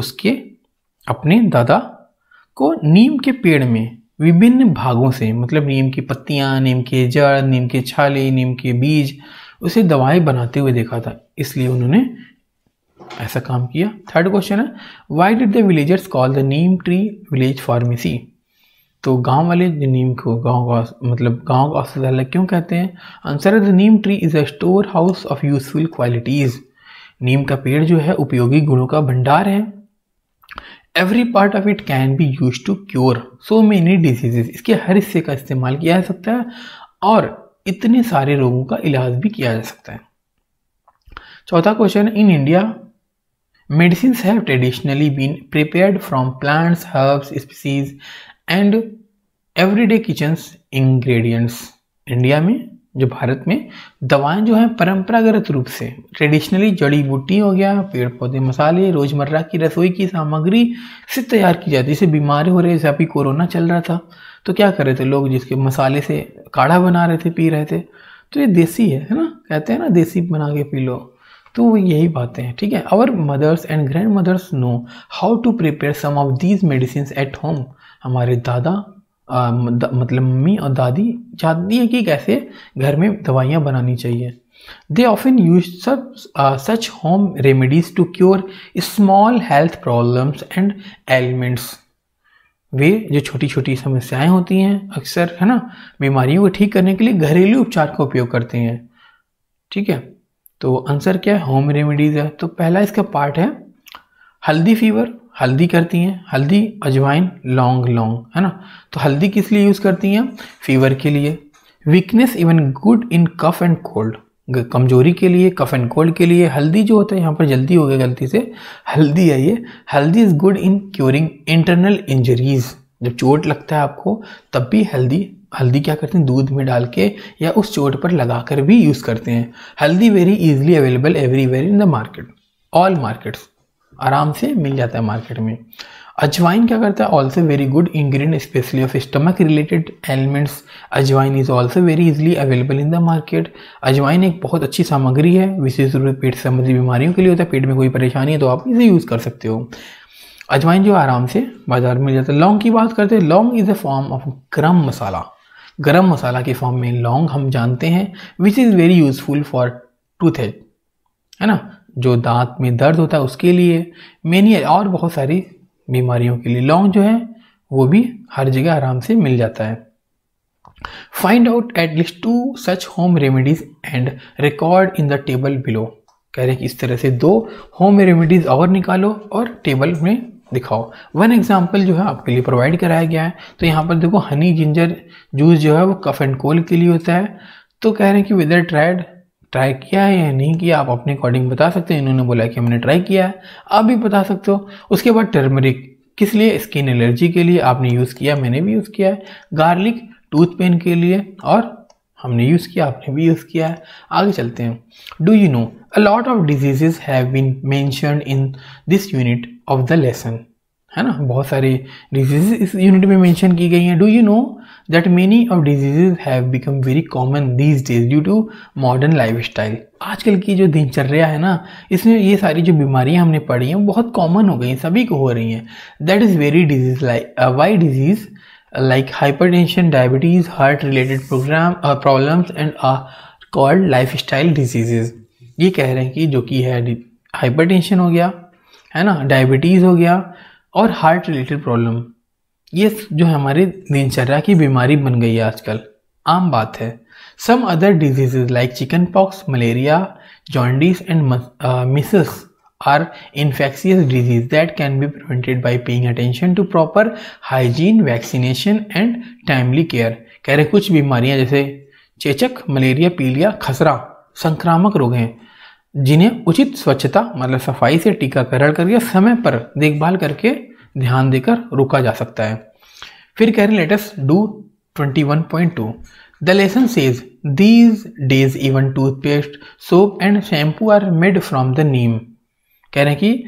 उसके अपने दादा को नीम के पेड़ में विभिन्न भागों से मतलब नीम की पत्तियाँ नीम के जड़ नीम के छाले नीम के बीज उसे दवाएं बनाते हुए देखा था इसलिए उन्होंने ऐसा काम किया थर्ड क्वेश्चन है why did the villagers call the neem tree village pharmacy तो गांव वाले जो नीम को गांव का मतलब गांव का अस्पताल क्यों कहते हैं आंसर है the neem tree is a store house of useful qualities नीम का पेड़ जो है उपयोगी गुणों का भंडार है every part of it can be use to cure so many diseases इसके हर हिस्से का इस्तेमाल किया जा सकता है और इतने सारे रोगों का इलाज भी किया जा सकता है चौथा question in India medicine have traditionally been prepared from plants herbs species and everyday kitchens ingredients India में जो भारत में दवाएं जो हैं परंपरागत रूप से ट्रेडिशनली जड़ी बूटी हो गया पेड़ पौधे मसाले रोजमर्रा की रसोई की सामग्री से तैयार की जाती है जैसे बीमारी हो रही है जैसे अभी कोरोना चल रहा था तो क्या कर रहे थे लोग जिसके मसाले से काढ़ा बना रहे थे पी रहे थे तो ये देसी है है ना कहते हैं ना देसी बना के पी लो तो वो यही बातें हैं ठीक है our mothers and grandmothers know how to prepare some of these medicine at home हमारे दादा आ, द, मतलब मम्मी और दादी जानती है कि कैसे घर में दवाइयाँ बनानी चाहिए दे ऑफिन यूज सब such home remedies to cure small health problems and elements वे जो छोटी छोटी समस्याएं होती हैं अक्सर है ना बीमारियों को ठीक करने के लिए घरेलू उपचार का उपयोग करते हैं ठीक है तो आंसर क्या है होम रेमेडीज़ है तो पहला इसका पार्ट है हल्दी फीवर हल्दी करती हैं हल्दी अजवाइन लौंग लौंग है ना तो हल्दी किस लिए यूज़ करती हैं फीवर के लिए weakness even good in cough and cold कमजोरी के लिए कफ एंड कोल्ड के लिए हल्दी जो होता है यहाँ पर जल्दी हो गया गलती से हल्दी है ये haldi is good in curing internal injuries जब चोट लगता है आपको तब भी हल्दी हल्दी क्या करते हैं दूध में डाल के या उस चोट पर लगा कर भी यूज़ करते हैं haldi very easily available everywhere in the market all markets आराम से मिल जाता है मार्केट में अजवाइन क्या करता है also very good ingredient specially of stomach related elements ajwain is also very easily available in the market अजवाइन एक बहुत अच्छी सामग्री है विशेष रूप से पेट संबंधी बीमारियों के लिए होता है पेट में कोई परेशानी है तो आप इसे यूज़ कर सकते हो अजवाइन जो आराम से बाजार में मिल जाता है लौंग की बात करते हैं लौंग इज़ अ फॉर्म ऑफ गर्म मसाला गर्म मसाला के फॉर्म में लौंग हम जानते हैं which is very useful for tooth है ना जो दांत में दर्द होता है उसके लिए मेनी और बहुत सारी बीमारियों के लिए लौंग जो है वो भी हर जगह आराम से मिल जाता है find out at least two such home remedies and record in the table below कह रहे हैं कि इस तरह से दो होम रेमेडीज और निकालो और टेबल में दिखाओ वन एग्जाम्पल जो है आपके लिए प्रोवाइड कराया गया है तो यहाँ पर देखो हनी जिंजर जूस जो है वो कफ एंड कोल्ड के लिए होता है तो कह रहे हैं कि विदर ट्राइड ट्राई किया है या नहीं किया आप अपने अकॉर्डिंग बता सकते हैं इन्होंने बोला कि हमने ट्राई किया है आप भी बता सकते हो उसके बाद टर्मरिक किस लिए स्किन एलर्जी के लिए आपने यूज़ किया मैंने भी यूज़ किया है गार्लिक टूथ पेन के लिए और हमने यूज़ किया आपने भी यूज़ किया है आगे चलते हैं do you know a lot of diseases have been mention in this unit of the lesson है ना बहुत सारी डिजीज इस यूनिट में मेंशन की गई हैं do you know that many of diseases have become very common these days due to modern lifestyle आजकल की जो दिनचर्या है ना इसमें ये सारी जो बीमारियाँ हमने पढ़ी हैं बहुत कॉमन हो गई हैं सभी को हो रही हैं that is very disease like why disease like hypertension diabetes heart related program problems and called lifestyle diseases ये कह रहे हैं कि जो कि है हाइपर टेंशन हो गया है ना डायबिटीज़ हो गया और हार्ट रिलेटेड प्रॉब्लम ये जो है हमारी दिनचर्या की बीमारी बन गई है आजकल आम बात है some other diseases like chickenpox malaria jaundice and measles are infectious disease that can be prevented by paying attention to proper hygiene vaccination and timely care कह रहे कुछ बीमारियां जैसे चेचक मलेरिया पीलिया खसरा संक्रामक रोग हैं जिन्हें उचित स्वच्छता मतलब सफाई से टीकाकरण करके समय पर देखभाल करके ध्यान देकर रोका जा सकता है फिर कह रहे let's do twenty one point two the lesson says these days even toothpaste soap and shampoo are made from the neem कह रहे हैं कि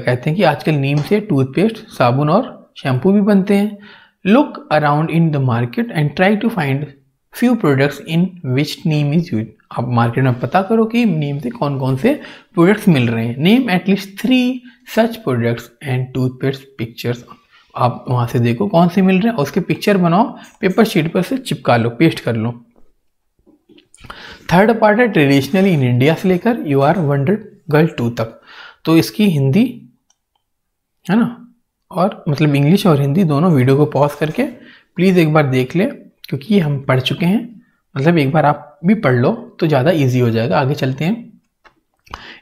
कहते हैं कि आजकल नीम से टूथपेस्ट साबुन और शैम्पू भी बनते हैं look around in the market and try to find few products in which neem is use आप मार्केट में पता करो कि नीम से कौन कौन से प्रोडक्ट्स मिल रहे हैं name at least three such products and toothpaste pictures आप वहाँ से देखो कौन से मिल रहे हैं उसके पिक्चर बनाओ पेपर शीट पर से चिपका लो पेस्ट कर लो थर्ड पार्ट है ट्रेडिशनली इन इंडिया से लेकर you are wonder girl two तक तो इसकी हिंदी है ना और मतलब इंग्लिश और हिंदी दोनों वीडियो को पॉज करके प्लीज़ एक बार देख ले क्योंकि ये हम पढ़ चुके हैं मतलब एक बार आप भी पढ़ लो तो ज़्यादा ईजी हो जाएगा आगे चलते हैं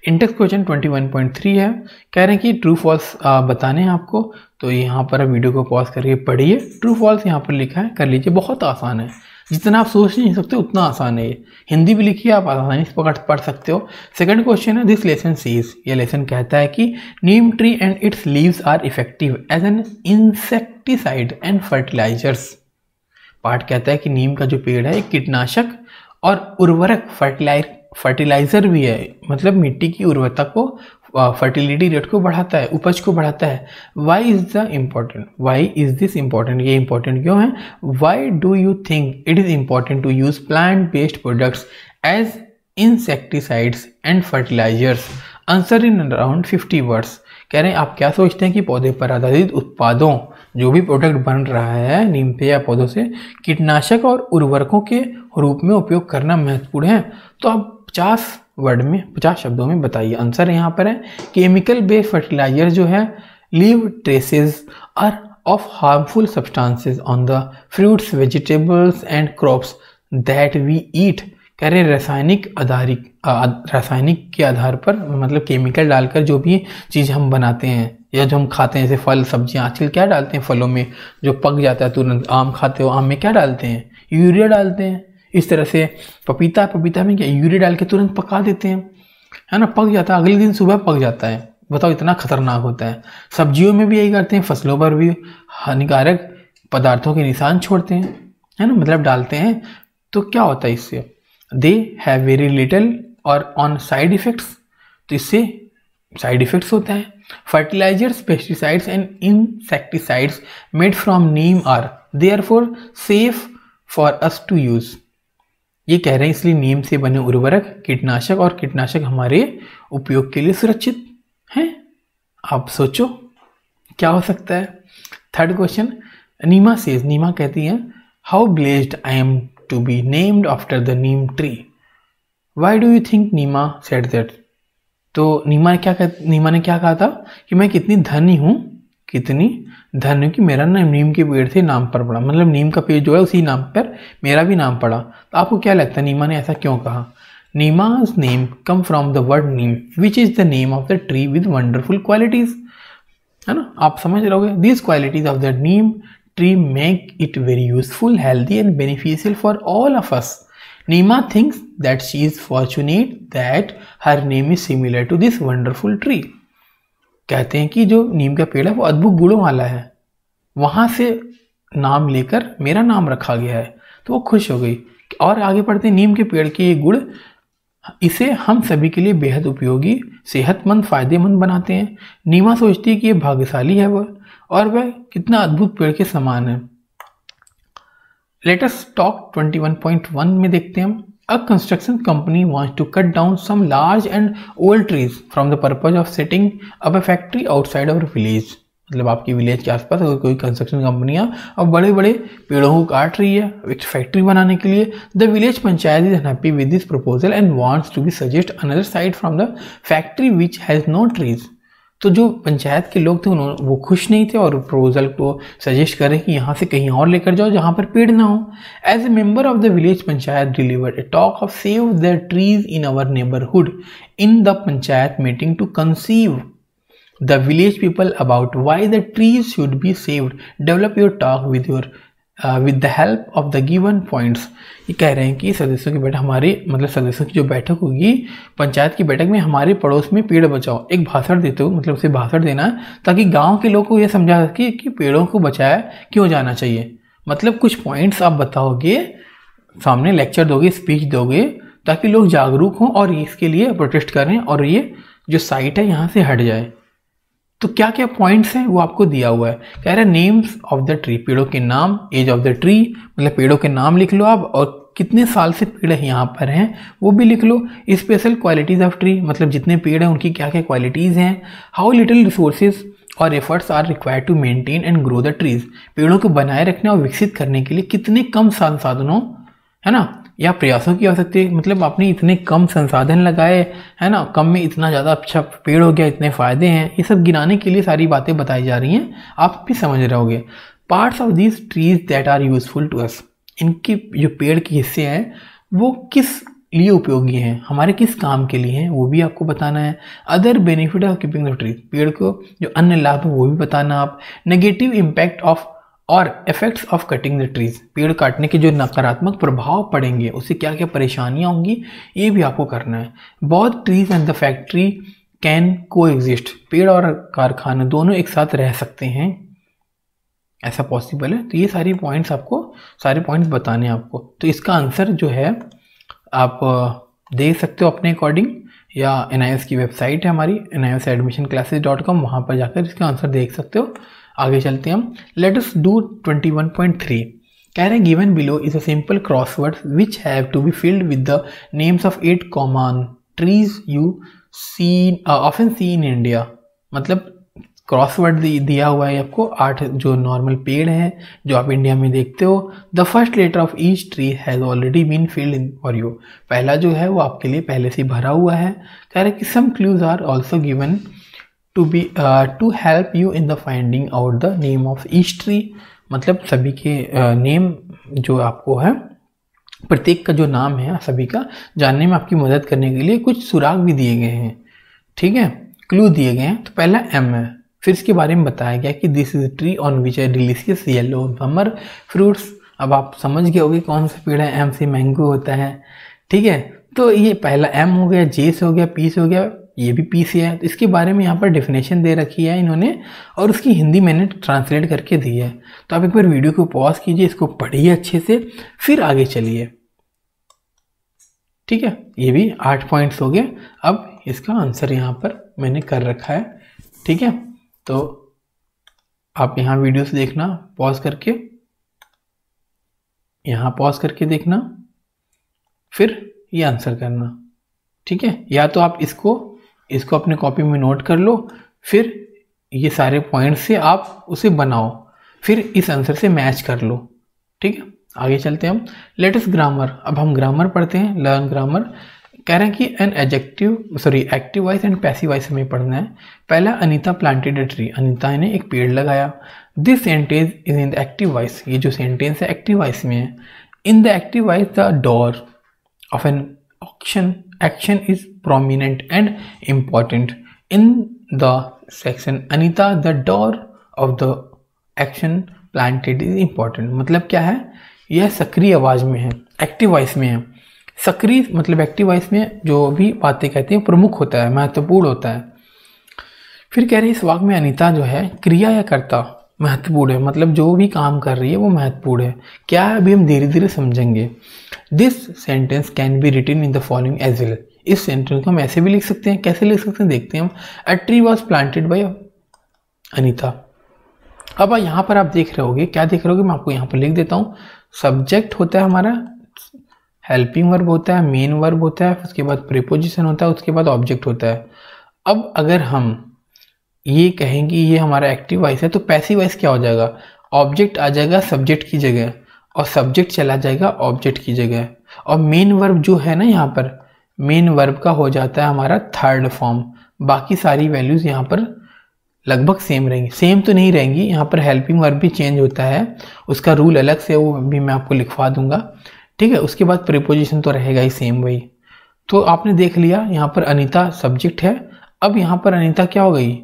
इंटेक्स क्वेश्चन 21.3 है कह रहे हैं कि ट्रू फॉल्स बताने हैं आपको तो यहाँ पर आप वीडियो को पॉज करके पढ़िए ट्रू फॉल्स यहाँ पर लिखा है कर लीजिए बहुत आसान है जितना आप सोच नहीं सकते उतना आसान है ये हिंदी भी लिखिए आप आसानी से पकड़ पढ़ सकते हो सेकंड क्वेश्चन है दिस लेसन सीज ये लेसन कहता है कि neem tree and its leaves are effective as an insecticide and fertilisers part कहता है कि नीम का जो पेड़ है कीटनाशक और उर्वरक फर्टिलाइज फर्टिलाइज़र भी है मतलब मिट्टी की उर्वरता को फर्टिलिटी रेट को बढ़ाता है उपज को बढ़ाता है why is the important why is this important ये इम्पॉर्टेंट क्यों है why do you think it is important to use plant based products as insecticides and fertilisers answer in around fifty words कह रहे हैं आप क्या सोचते हैं कि पौधे पर आधारित उत्पादों जो भी प्रोडक्ट बन रहा है नीम पे या पौधों से कीटनाशक और उर्वरकों के रूप में उपयोग करना महत्वपूर्ण है तो आप पचास वर्ड में पचास शब्दों में बताइए आंसर यहाँ पर है केमिकल बेस्ड फर्टिलाइजर जो है leave traces are of harmful substances on the fruits vegetables and crops that we eat कह रहे रासायनिक आधारित रासायनिक के आधार पर मतलब केमिकल डालकर जो भी चीज़ हम बनाते हैं या जो हम खाते हैं जैसे फल सब्जियां आजकल क्या डालते हैं फलों में जो पक जाता है तुरंत आम खाते हो आम में क्या डालते हैं यूरिया डालते हैं इस तरह से पपीता पपीता में क्या यूरिया डाल के तुरंत पका देते हैं है ना पक जाता है अगले दिन सुबह पक जाता है बताओ इतना खतरनाक होता है सब्जियों में भी यही करते हैं फसलों पर भी हानिकारक पदार्थों के निशान छोड़ते हैं है ना मतलब डालते हैं तो क्या होता है इससे they have very little or on side effects तो इससे साइड इफ़ेक्ट्स होता है Fertilizers, pesticides and insecticides made from neem are therefore safe for us to use. ये कह रहे हैं इसलिए नीम से बने उर्वरक कीटनाशक और कीटनाशक हमारे उपयोग के लिए सुरक्षित हैं आप सोचो क्या हो सकता है third question Neema says Neema कहती है how blessed I am to be named after the neem tree why do you think Neema set that तो नीमा क्या कह नीमा ने क्या कहा था कि मैं कितनी धनी हूँ कितनी धन्य कि मेरा ना नीम के पेड़ से नाम पर पड़ा मतलब नीम का पेड़ जो है उसी नाम पर मेरा भी नाम पड़ा तो आपको क्या लगता है नीमा ने ऐसा क्यों कहा Neema's name come from the word neem which is the name of the tree with wonderful qualities है ना आप समझ रहोगे these qualities of the neem tree make it very useful healthy and beneficial for all of us Neema things that she is fortunate that her name is similar to this wonderful tree कहते हैं कि जो नीम का पेड़ है वो अद्भुत गुड़ों वाला है वहाँ से नाम लेकर मेरा नाम रखा गया है तो वो खुश हो गई और आगे पढ़ते नीम के पेड़ के ये गुड़ इसे हम सभी के लिए बेहद उपयोगी सेहतमंद फ़ायदेमंद बनाते हैं नीमा सोचती है कि ये भाग्यशाली है वह और वह कितना अद्भुत पेड़ के समान है let us talk twenty one point one में देखते हैं हम A construction company wants to cut down some large and old trees from the purpose of setting up a factory outside of village. मतलब आपकी विलेज के आसपास अगर कोई कंस्ट्रक्शन कंपनियां अब बड़े बड़े पेड़ों को काट रही है एक फैक्ट्री बनाने के लिए the village panchayat is happy with this proposal and wants to be suggest another side from the factory which has no trees तो जो पंचायत के लोग थे उन्होंने वो खुश नहीं थे और प्रपोज़ल को सजेस्ट करें कि यहाँ से कहीं और लेकर जाओ जहाँ पर पेड़ ना हो as a member of the village panchayat deliver a talk of save the trees in our neighbourhood in the panchayat meeting to conceive the village people about why the trees should be saved develop your talk with your with the help of the given points ये कह रहे हैं कि सदस्यों की बैठक हमारी मतलब सदस्यों की जो बैठक होगी पंचायत की बैठक में हमारे पड़ोस में पेड़ बचाओ एक भाषण देते हो मतलब उसे भाषण देना ताकि गांव के लोगों को ये समझा सके कि पेड़ों को बचाया क्यों जाना चाहिए मतलब कुछ पॉइंट्स आप बताओगे सामने लेक्चर दोगे स्पीच दोगे ताकि लोग जागरूक हों और इसके लिए प्रोटेस्ट करें और ये जो साइट है यहाँ से हट जाए तो क्या क्या पॉइंट्स हैं वो आपको दिया हुआ है कह रहे हैं नेम्स ऑफ द ट्री पेड़ों के नाम एज ऑफ द ट्री मतलब पेड़ों के नाम लिख लो आप और कितने साल से पेड़ यहाँ पर हैं वो भी लिख लो स्पेशल क्वालिटीज़ ऑफ ट्री मतलब जितने पेड़ हैं उनकी क्या क्या क्वालिटीज़ हैं हाउ लिटिल रिसोर्सेज और efforts are required to maintain and grow the trees पेड़ों को बनाए रखने और विकसित करने के लिए कितने कम संसाधनों है ना या प्रयासों की आवश्यकता है मतलब आपने इतने कम संसाधन लगाए है ना कम में इतना ज़्यादा अच्छा पेड़ हो गया इतने फ़ायदे हैं ये सब गिनाने के लिए सारी बातें बताई जा रही हैं आप भी समझ रहे होगे parts of these trees that are useful to us इनके जो पेड़ के हिस्से हैं वो किस लिए उपयोगी हैं हमारे किस काम के लिए हैं वो भी आपको बताना है other benefit of keeping the tree पेड़ को जो अन्य लाभ है वो भी बताना आप नेगेटिव इम्पैक्ट ऑफ और effects of cutting the trees पेड़ काटने के जो नकारात्मक प्रभाव पड़ेंगे उससे क्या क्या परेशानियाँ होंगी ये भी आपको करना है बहुत trees and the factory can coexist पेड़ और कारखाना दोनों एक साथ रह सकते हैं ऐसा पॉसिबल है तो ये सारी पॉइंट्स आपको सारे पॉइंट्स बताने हैं आपको तो इसका आंसर जो है आप दे सकते हो अपने अकॉर्डिंग या एन की वेबसाइट है हमारी N I S admission classes dot com वहाँ पर जाकर इसका आंसर देख सकते हो आगे चलते हैं हम लेट अस डू 21.3 कह रहे हैं given below is a simple crossword which have to be filled with the names of eight common trees you see often see in India मतलब क्रॉसवर्ड दिया हुआ है आपको आठ जो नॉर्मल पेड़ हैं जो आप इंडिया में देखते हो the first letter of each tree has already been filled in for you पहला जो है वो आपके लिए पहले से भरा हुआ है कह रहे कि some clues are also given to be to help you in the finding out the name of each tree मतलब सभी के नेम uh, जो आपको है प्रत्येक का जो नाम है सभी का जानने में आपकी मदद करने के लिए कुछ सुराग भी दिए गए हैं ठीक है क्लू दिए गए हैं तो पहला एम है फिर इसके बारे में बताया गया कि this is tree on which I delicious yellow hammer fruits अब आप समझ गए होगे कौन सा पेड़ है एम से मैंगो होता है ठीक है तो ये पहला एम हो गया जे से हो गया पी से हो गया ये भी पी से है तो इसके बारे में यहाँ पर डेफिनेशन दे रखी है इन्होंने और उसकी हिंदी मैंने ट्रांसलेट करके दी है तो आप एक बार वीडियो को पॉज कीजिए इसको पढ़िए अच्छे से फिर आगे चलिए ठीक है ये भी आठ पॉइंट्स हो गए अब इसका आंसर यहाँ पर मैंने कर रखा है ठीक है तो आप यहाँ वीडियोस देखना पॉज करके यहाँ पॉज करके देखना फिर ये आंसर करना ठीक है या तो आप इसको इसको अपने कॉपी में नोट कर लो फिर ये सारे पॉइंट से आप उसे बनाओ फिर इस आंसर से मैच कर लो ठीक है आगे चलते हैं हम लेटेस्ट ग्रामर अब हम ग्रामर पढ़ते हैं लर्न ग्रामर कह रहे हैं कि an adjective sorry active voice and passive voice हमें पढ़ना है पहला Anita planted a tree Anita ने एक पेड़ लगाया this sentence is in the active voice ये जो सेंटेंस है एक्टिव वाइस में है in the active voice the doer of an action action is prominent and important. In the section Anita, the door of the action planted is important. मतलब क्या है यह सक्रिय आवाज में है एक्टिव वॉइस में है सक्रिय मतलब एक्टिव वॉइस में जो भी बातें कहते हैं प्रमुख होता है महत्वपूर्ण होता है फिर कह रहे इस वाक में अनिता जो है क्रिया या कर्ता महत्वपूर्ण है मतलब जो भी काम कर रही है वो महत्वपूर्ण है क्या है अभी हम धीरे धीरे समझेंगे this sentence can be rewritten in the following as well इस सेंटेंस को हम ऐसे भी लिख सकते हैं कैसे लिख सकते हैं देखते हैं हम a tree was planted by Anita अब यहाँ पर आप देख रहे होगे क्या देख रहे होगे मैं आपको यहाँ पर लिख देता हूँ सब्जेक्ट होता है हमारा हेल्पिंग वर्ब होता है मेन वर्ब होता है उसके बाद प्रिपोजिशन होता है उसके बाद ऑब्जेक्ट होता है अब अगर हम ये कहेंगे ये हमारा एक्टिव वाइस है तो पैसिव वाइस क्या हो जाएगा ऑब्जेक्ट आ जाएगा सब्जेक्ट की जगह और सब्जेक्ट चला जाएगा ऑब्जेक्ट की जगह और मेन वर्ब जो है ना यहाँ पर मेन वर्ब का हो जाता है हमारा थर्ड फॉर्म बाकी सारी वैल्यूज़ यहाँ पर लगभग सेम रहेंगी सेम तो नहीं रहेंगी यहाँ पर हेल्पिंग वर्ब भी चेंज होता है उसका रूल अलग से वो भी मैं आपको लिखवा दूंगा ठीक है उसके बाद प्रिपोजिशन तो रहेगा ही सेम वही तो आपने देख लिया यहाँ पर अनिता सब्जेक्ट है अब यहाँ पर अनिता क्या हो गई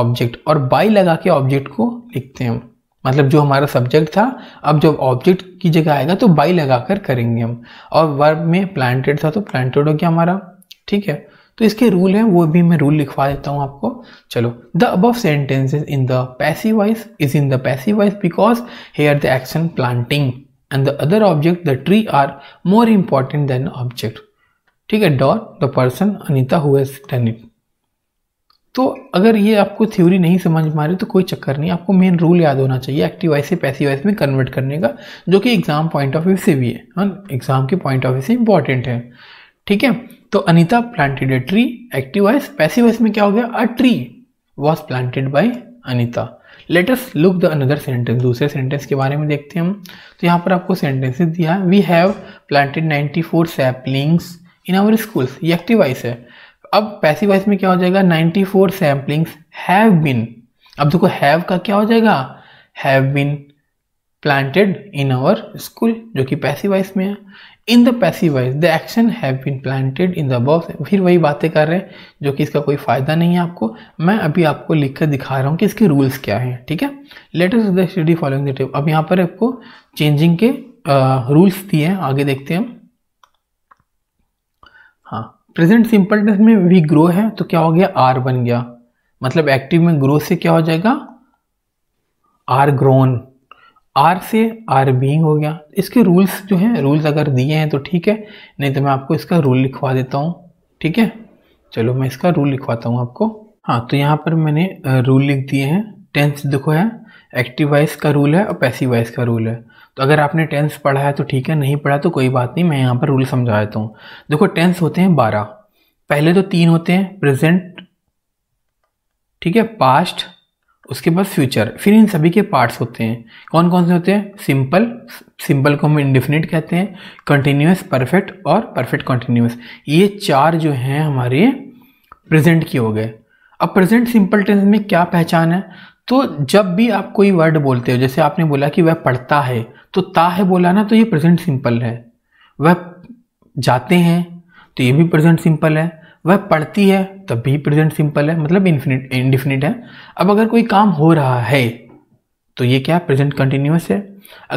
ऑब्जेक्ट और बाई लगा के ऑब्जेक्ट को लिखते हैं मतलब जो हमारा सब्जेक्ट था अब जब ऑब्जेक्ट की जगह आएगा तो बाई कर करेंगे हम और वर्ब में प्लांटेड था तो प्लांटेड हो गया हमारा ठीक है तो इसके रूल हैं वो भी मैं रूल लिखवा देता हूँ आपको चलो the above is in the passive is in the passive voice because are the action planting and the other object the tree are more important than object ठीक है dot the person Anita who's done it तो अगर ये आपको theory नहीं समझ पा रही तो कोई चक्कर नहीं आपको मेन रूल याद होना चाहिए एक्टिव वॉइस से पैसिव वॉइस में कन्वर्ट करने का जो कि एग्ज़ाम पॉइंट ऑफ व्यू से भी है हाँ एग्ज़ाम के पॉइंट ऑफ व्यू से इंपॉर्टेंट है ठीक है तो Anita planted a tree active voice passive voice में क्या हो गया a tree was planted by Anita let's look the another sentence दूसरे सेंटेंस के बारे में देखते हैं हम तो यहाँ पर आपको सेंटेंसेस दिया है we have planted ninety four saplings in our schools ये एक्टिव वॉइस है अब पैसिव वाइस में क्या हो जाएगा 94 फोर सैम्पलिंग्स हैव बिन अब देखो हैव का क्या हो जाएगा have been planted in our school जो कि पैसिव वाइस में है in the passive voice the action have been planted in the box फिर वही बातें कर रहे हैं जो कि इसका कोई फ़ायदा नहीं है आपको मैं अभी आपको लिख कर दिखा रहा हूँ कि इसके रूल्स क्या हैं ठीक है let us study following the tape अब यहाँ पर आपको चेंजिंग के रूल्स दिए हैं आगे देखते हैं हम प्रेजेंट सिंपल टेंस में वी ग्रो है तो क्या हो गया आर बन गया मतलब एक्टिव में ग्रो से क्या हो जाएगा आर ग्रोन आर से आर बींग हो गया इसके रूल्स जो हैं रूल्स अगर दिए हैं तो ठीक है नहीं तो मैं आपको इसका रूल लिखवा देता हूँ ठीक है चलो मैं इसका रूल लिखवाता हूँ आपको हाँ तो यहाँ पर मैंने रूल लिख दिए हैं टेंथ देखो है एक्टिव वाइस का रूल है और पैसिव वाइस का रूल है तो अगर आपने टेंस पढ़ा है तो ठीक है नहीं पढ़ा तो कोई बात नहीं मैं यहाँ पर रूल समझा देता हूँ देखो टेंस होते हैं बारह पहले तो तीन होते हैं प्रेजेंट ठीक है पास्ट उसके बाद फ्यूचर फिर इन सभी के पार्ट्स होते हैं कौन कौन से होते हैं सिंपल सिंपल को हम इंडिफिनिट कहते हैं कंटिन्यूस परफेक्ट और परफेक्ट कंटिन्यूस ये चार जो हैं हमारे प्रेजेंट के हो गए अब प्रेजेंट सिंपल टेंस में क्या पहचान है तो जब भी आप कोई वर्ड बोलते हो जैसे आपने बोला कि वह पढ़ता है तो ता है बोला ना तो ये प्रेजेंट सिंपल है वह जाते हैं तो ये भी प्रेजेंट सिंपल है वह पढ़ती है तब भी प्रेजेंट सिंपल है मतलब इन्फिनिट इनडिफिनिट है अब अगर कोई काम हो रहा है तो ये क्या प्रेजेंट कंटिन्यूस है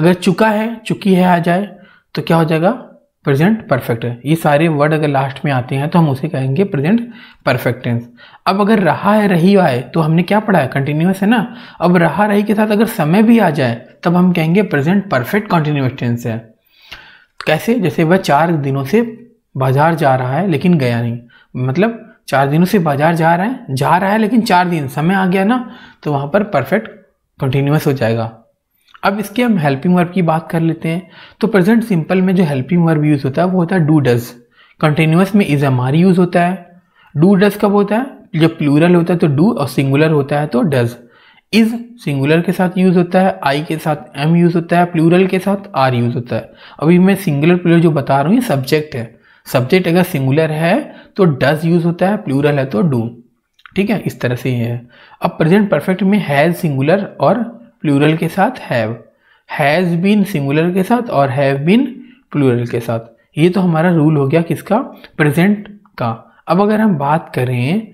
अगर चुका है चुकी है आ जाए तो क्या हो जाएगा प्रेजेंट परफेक्ट है ये सारे वर्ड अगर लास्ट में आते हैं तो हम उसे कहेंगे प्रेजेंट परफेक्ट टेंस अब अगर रहा है रही आए तो हमने क्या पढ़ा है कंटिन्यूस है ना अब रहा रही के साथ अगर समय भी आ जाए तब हम कहेंगे प्रेजेंट परफेक्ट कंटिन्यूस टेंस है कैसे जैसे वह चार दिनों से बाजार जा रहा है लेकिन गया नहीं मतलब चार दिनों से बाजार जा रहा है जा रहा है लेकिन चार दिन समय आ गया ना तो वहाँ पर परफेक्ट कंटिन्यूस हो जाएगा अब इसके हम हेल्पिंग वर्ब की बात कर लेते हैं तो प्रेजेंट सिंपल में जो हेल्पिंग वर्ब यूज़ होता है वो होता है डू डज कंटिन्यूस में इज एम आर यूज़ होता है डू डज कब होता है जब प्लूरल होता है तो डू और सिंगुलर होता है तो डज इज सिंगुलर के साथ यूज़ होता है आई के साथ एम यूज़ होता है प्लूरल के साथ आर यूज़ होता है अभी मैं सिंगुलर प्लूरल जो बता रहा हूँ ये सब्जेक्ट है सब्जेक्ट अगर सिंगुलर है तो डज यूज़ होता है प्लूरल है तो डू ठीक है इस तरह से ये है अब प्रेजेंट परफेक्ट में हैज़ सिंगुलर और प्लूरल के साथ हैव हैज़ बीन सिंगुलर के साथ और हैव बीन प्लूरल के साथ ये तो हमारा रूल हो गया किसका प्रेजेंट का अब अगर हम बात करें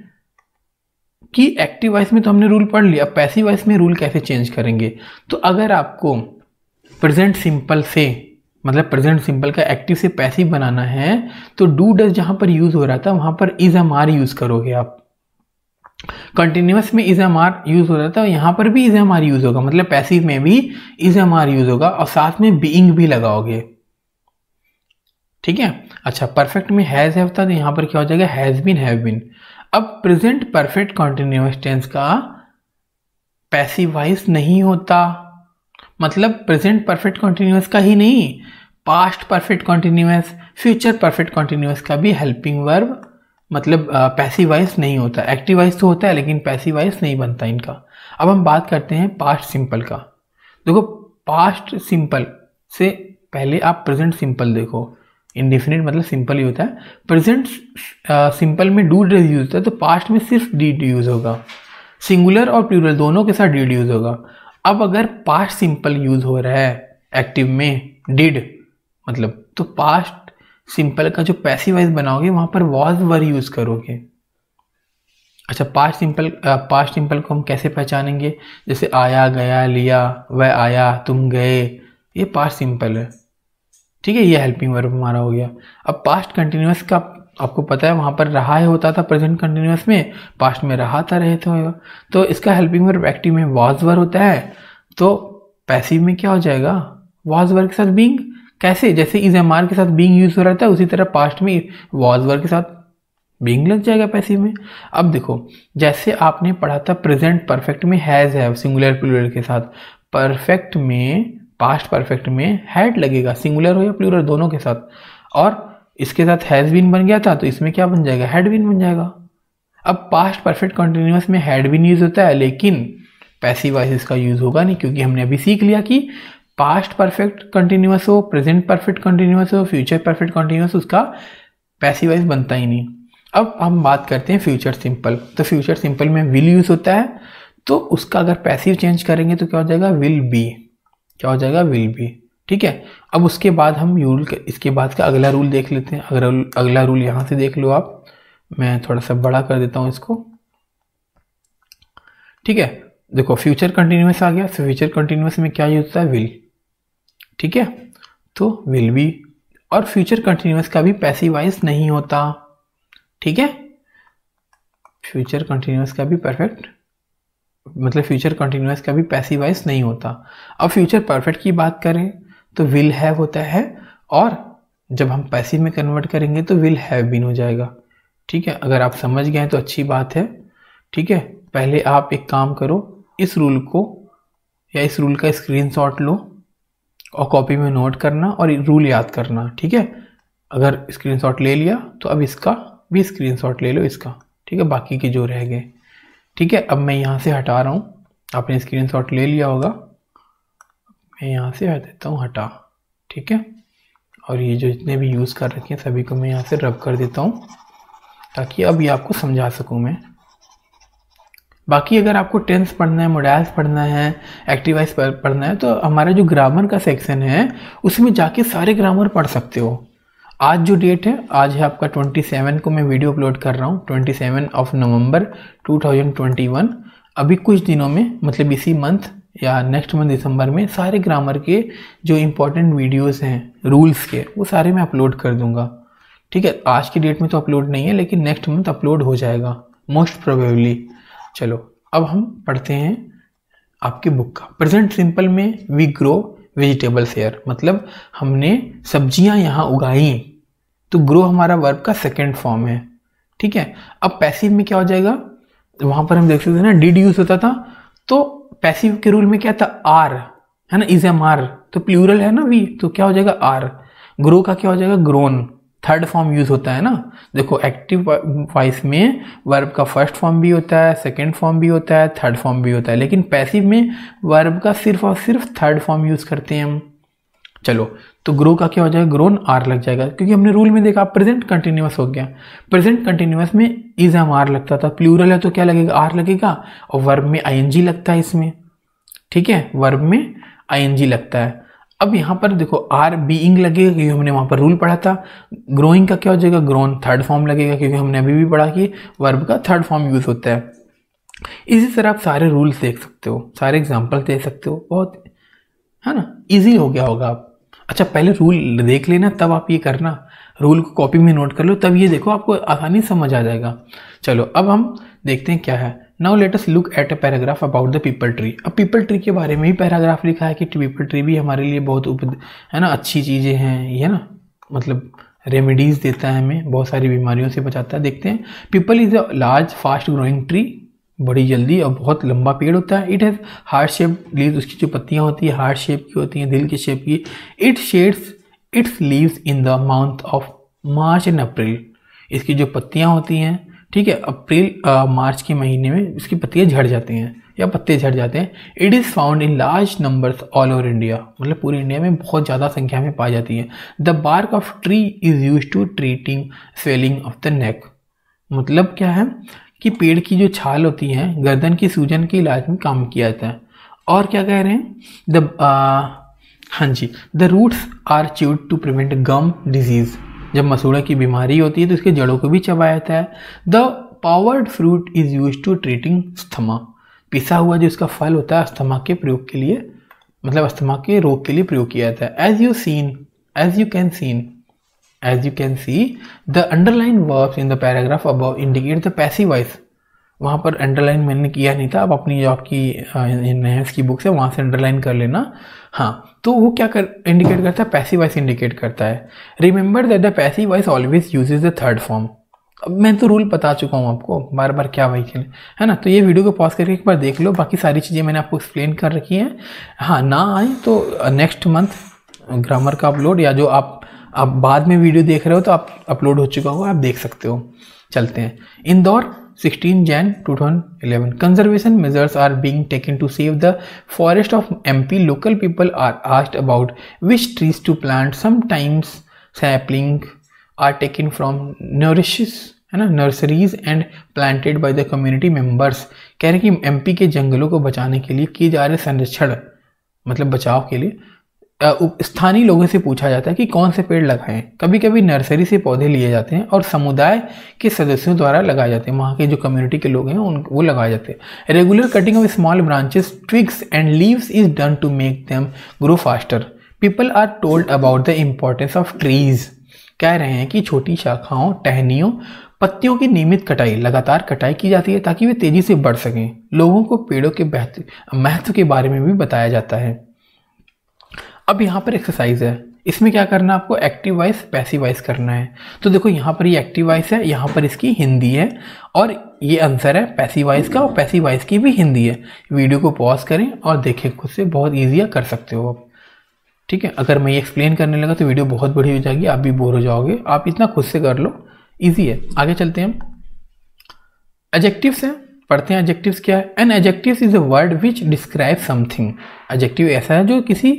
कि एक्टिव वाइस में तो हमने रूल पढ़ लिया अब पैसिव वाइस में रूल कैसे चेंज करेंगे तो अगर आपको प्रेजेंट सिंपल से मतलब प्रेजेंट सिंपल का एक्टिव से पैसिव बनाना है तो डू डज जहाँ पर यूज़ हो रहा था वहाँ पर इज़ एम आर यूज़ करोगे आप कंटिन्यूस में इज एम आर यूज़ हो है और यहाँ पर भी इज एम आर यूज़ होगा मतलब पैसिव में भी इज एम आर यूज़ होगा और साथ में बीइंग भी लगाओगे ठीक है अच्छा परफेक्ट में हैज़ हैव था तो यहाँ पर क्या हो जाएगा हैज़ बीन हैव बीन अब प्रेजेंट परफेक्ट कॉन्टिन्यूस टेंस का पैसिव वाइज नहीं होता मतलब प्रेजेंट परफेक्ट कॉन्टिन्यूस का ही नहीं past perfect continuous future perfect continuous का भी हेल्पिंग वर्ब मतलब पैसिव नहीं होता एक्टिव वॉइस तो होता है लेकिन पैसिव नहीं बनता इनका अब हम बात करते हैं पास्ट सिंपल का देखो पास्ट सिंपल से पहले आप प्रेजेंट सिंपल देखो इनडिफिनिट मतलब सिंपल ही होता है प्रेजेंट सिंपल में डू डेज यूज होता है तो पास्ट में सिर्फ डी यूज़ होगा सिंगुलर और प्यूरल दोनों के साथ डीड यूज़ होगा अब अगर पास्ट सिंपल यूज़ हो रहा है एक्टिव में डिड मतलब तो पास्ट सिंपल का जो पैसिव वाइज बनाओगे वहाँ पर वॉज वर यूज़ करोगे अच्छा पास्ट सिंपल पास्ट सिंपल को हम कैसे पहचानेंगे जैसे आया गया लिया वह आया तुम गए ये पास्ट सिंपल है ठीक है ये हेल्पिंग वर्ब हमारा हो गया अब पास्ट कंटिन्यूस का आपको पता है वहाँ पर रहा है होता था प्रेजेंट कंटिन्यूस में पास्ट में रहा था रहे थे तो, तो इसका हेल्पिंग वर्ब एक्टिव में वॉज वर होता है तो पैसिव में क्या हो जाएगा वॉज वर के साथ बींग कैसे जैसे इज एम आर के साथ बींग यूज़ हो रहा था उसी तरह पास्ट में वॉज वर के साथ बींग लग जाएगा पैसे में अब देखो जैसे आपने पढ़ा था प्रेजेंट परफेक्ट में हैज़ हैव सिंगुलर प्लूरल के साथ परफेक्ट में पास्ट परफेक्ट में हैड लगेगा सिंगुलर हो या प्लूरल दोनों के साथ और इसके साथ हैज़ बीन बन गया था तो इसमें क्या बन जाएगा हैड बीन बन जाएगा अब पास्ट परफेक्ट कंटिन्यूस में हैड बीन यूज़ होता है लेकिन पैसिव वाइज इसका यूज़ होगा नहीं क्योंकि हमने अभी सीख लिया कि पास्ट परफेक्ट कंटिन्यूस हो प्रेजेंट परफेक्ट कंटिन्यूस हो फ्यूचर परफेक्ट कंटिन्यूस उसका पैसिवाइज बनता ही नहीं अब हम बात करते हैं फ्यूचर सिंपल तो फ्यूचर सिंपल में विल यूज़ होता है तो उसका अगर पैसिव चेंज करेंगे तो क्या हो जाएगा विल बी क्या हो जाएगा विल बी ठीक है अब उसके बाद हम यूल इसके बाद का अगला रूल देख लेते हैं अगला अगला रूल यहाँ से देख लो आप मैं थोड़ा सा बड़ा कर देता हूँ इसको ठीक है देखो फ्यूचर कंटिन्यूस आ गया फ्यूचर कंटिन्यूस में क्या यूज होता है विल ठीक है तो विल बी और फ्यूचर कंटिन्यूस का भी पैसिवाइज नहीं होता ठीक है फ्यूचर कंटिन्यूस का भी परफेक्ट मतलब फ्यूचर कंटिन्यूस का भी पैसिवाइज नहीं होता अब फ्यूचर परफेक्ट की बात करें तो विल हैव होता है और जब हम पैसिव में कन्वर्ट करेंगे तो विल हैव बीन हो जाएगा ठीक है अगर आप समझ गए तो अच्छी बात है ठीक है पहले आप एक काम करो इस रूल को या इस रूल का स्क्रीनशॉट लो और कॉपी में नोट करना और रूल याद करना ठीक है अगर स्क्रीनशॉट ले लिया तो अब इसका भी स्क्रीनशॉट ले लो इसका ठीक है बाकी के जो रह गए ठीक है अब मैं यहाँ से हटा रहा हूँ आपने स्क्रीनशॉट ले लिया होगा मैं यहाँ से हटा देता हूँ हटा ठीक है और ये जो जितने भी यूज़ कर रखे हैं सभी को मैं यहाँ से रब कर देता हूँ ताकि अब ये आपको समझा सकूँ मैं बाकी अगर आपको टेंस पढ़ना है मोडाइल्स पढ़ना है एक्टिवाइज पढ़ना है तो हमारा जो ग्रामर का सेक्शन है उसमें जाके सारे ग्रामर पढ़ सकते हो आज जो डेट है आज है आपका 27 को मैं वीडियो अपलोड कर रहा हूँ 27 ऑफ नवंबर 2021 अभी कुछ दिनों में मतलब इसी मंथ या नेक्स्ट मंथ दिसंबर में सारे ग्रामर के जो इम्पोर्टेंट वीडियोस हैं रूल्स के वो सारे मैं अपलोड कर दूँगा ठीक है आज की डेट में तो अपलोड नहीं है लेकिन नेक्स्ट मंथ अपलोड हो जाएगा मोस्ट प्रोबेबली चलो अब हम पढ़ते हैं आपकी बुक का प्रेजेंट सिंपल में वी ग्रो वेजिटेबल्स हेयर मतलब हमने सब्जियां यहाँ उगाई हैं तो ग्रो हमारा वर्ब का सेकेंड फॉर्म है ठीक है अब पैसिव में क्या हो जाएगा वहां पर हम देख सकते थे ना डिड यूज होता था तो पैसिव के रूल में क्या था आर है ना इज एम आर तो प्लूरल है ना वी तो क्या हो जाएगा आर ग्रो का क्या हो जाएगा ग्रोन थर्ड फॉर्म यूज होता है ना देखो एक्टिव वॉइस में वर्ब का फर्स्ट फॉर्म भी होता है सेकंड फॉर्म भी होता है थर्ड फॉर्म भी होता है लेकिन पैसिव में वर्ब का सिर्फ और सिर्फ थर्ड फॉर्म यूज करते हैं हम चलो तो ग्रो का क्या हो जाएगा ग्रोन आर लग जाएगा क्योंकि हमने रूल में देखा प्रेजेंट कंटिन्यूस हो गया प्रेजेंट कंटिन्यूस में इज एम आर लगता था प्लूरल है तो क्या लगेगा आर लगेगा और वर्ब में आई लगता है इसमें ठीक है वर्ब में आई लगता है अब यहाँ पर देखो आर बीइंग लगेगा क्योंकि हमने वहाँ पर रूल पढ़ा था ग्रोइंग का क्या हो जाएगा ग्रोन थर्ड फॉर्म लगेगा क्योंकि हमने अभी भी पढ़ा कि वर्ब का थर्ड फॉर्म यूज़ होता है इसी तरह आप सारे रूल्स देख सकते हो सारे एग्जाम्पल दे सकते हो बहुत है ना ईजी हो गया होगा आप अच्छा पहले रूल देख लेना तब आप ये करना रूल को कॉपी में नोट कर लो तब ये देखो आपको आसानी समझ आ जाएगा चलो अब हम देखते हैं क्या है now let us look at a paragraph about the peepal tree अब पीपल ट्री के बारे में ही पैराग्राफ लिखा है कि पीपल ट्री भी हमारे लिए बहुत उप है ना अच्छी चीज़ें हैं ये ना मतलब रेमेडीज़ देता है हमें बहुत सारी बीमारियों से बचाता है देखते हैं peepal is a large fast growing tree बड़ी जल्दी और बहुत लंबा पेड़ होता है it has heart shape leave उसकी जो पत्तियाँ होती है हार्ड शेप की होती हैं दिल के शेप की it sheds its leaves in the month of March and April इसकी जो पत्तियाँ होती हैं ठीक है अप्रैल मार्च के महीने में इसकी पत्तियाँ झड़ जाती हैं या पत्ते झड़ जाते हैं it is found in large numbers all over India मतलब पूरे इंडिया में बहुत ज़्यादा संख्या में पाई जाती है the bark of tree is use to treating swelling of the neck मतलब क्या है कि पेड़ की जो छाल होती है गर्दन की सूजन के इलाज में काम किया जाता है और क्या कह रहे हैं द हाँ जी the roots are chewed to prevent gum disease जब मसूड़े की बीमारी होती है तो इसके जड़ों को भी चबाया जाता है the powdered fruit is use to treating asthma पिसा हुआ जो इसका फल होता है अस्थमा के प्रयोग के लिए मतलब अस्थमा के रोग के लिए प्रयोग किया जाता है as you seen as you can seen as you can see the underline verbs in the paragraph above indicate the passive voice वहाँ पर अंडरलाइन मैंने किया नहीं था आप अपनी जो आपकी इनहेंस की बुक्स है वहाँ से अंडरलाइन कर लेना हाँ तो वो क्या कर इंडिकेट करता है पैसिव वॉइस इंडिकेट करता है remember that the passive voice always use the third form अब मैं तो रूल बता चुका हूँ आपको बार बार क्या वही खेल है ना तो ये वीडियो को पॉज करके एक बार देख लो बाकी सारी चीज़ें मैंने आपको एक्सप्लेन कर रखी हैं हाँ ना आए तो नेक्स्ट मंथ ग्रामर का अपलोड या जो आप अब बाद में वीडियो देख रहे हो तो आप अपलोड हो चुका होगा आप देख सकते हो चलते हैं Indore 16 Jan 2011. Conservation measures are being taken to save the forest of MP. Local people are asked about which trees to plant. Sometimes sapling are taken from nourishes है ना nurseries and planted by the community members कह रहे हैं कि MP के जंगलों को बचाने के लिए किए जा रहे संरक्षण मतलब बचाव के लिए स्थानीय लोगों से पूछा जाता है कि कौन से पेड़ लगाएं कभी कभी नर्सरी से पौधे लिए जाते हैं और समुदाय के सदस्यों द्वारा लगाए जाते हैं वहाँ के जो कम्युनिटी के लोग हैं उन वो लगाए जाते हैं regular cutting of small branches twigs and leaves is done to make them grow faster people are told about the importance of trees कह रहे हैं कि छोटी शाखाओं टहनियों पत्तियों की नियमित कटाई लगातार कटाई की जाती है ताकि वे तेज़ी से बढ़ सकें लोगों को पेड़ों के महत्व के बारे में भी बताया जाता है अब यहाँ पर एक्सरसाइज है इसमें क्या करना है आपको एक्टिव वाइस पैसिव वाइस करना है तो देखो यहाँ पर ये एक्टिव वाइस है यहाँ पर इसकी हिंदी है और ये आंसर है पैसिव वाइस का और पैसिव वाइस की भी हिंदी है वीडियो को पॉज करें और देखें खुद से बहुत ईजी कर सकते हो आप ठीक है अगर मैं ये एक्सप्लेन करने लगा तो वीडियो बहुत बड़ी हो जाएगी आप भी बोर हो जाओगे आप इतना खुद से कर लो ईजी है आगे चलते हैं हम एजेक्टिव्स हैं पढ़ते हैं एजेक्टिव्स क्या है an adjective is a word which describe something adjective ऐसा है जो किसी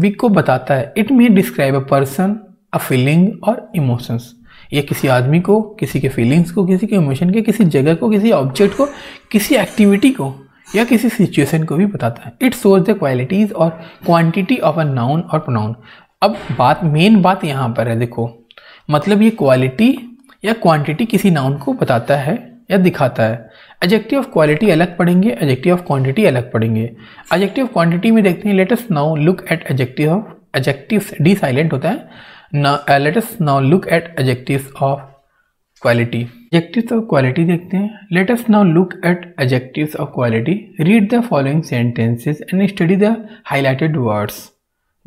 विक को बताता है it may describe a person a feeling और इमोशंस ये किसी आदमी को किसी के फीलिंग्स को किसी के इमोशन के किसी जगह को किसी ऑब्जेक्ट को किसी एक्टिविटी को या किसी सिचुएशन को भी बताता है इट शोज द क्वालिटीज और क्वांटिटी ऑफ अ नाउन और प्रोनाउन अब बात मेन बात यहाँ पर है देखो मतलब ये क्वालिटी या क्वांटिटी किसी नाउन को बताता है या दिखाता है एजेक्टिव ऑफ क्वालिटी अलग पढ़ेंगे एजेक्टिव ऑफ क्वांटिटी अलग पढ़ेंगे एजेक्टिव ऑफ क्वांटिटी में देखते हैं let us now look at adjective of adjective D silent होता है let us now look at adjective of quality adjective of quality देखते हैं let us now look at adjective of quality read the following sentences and study the highlighted words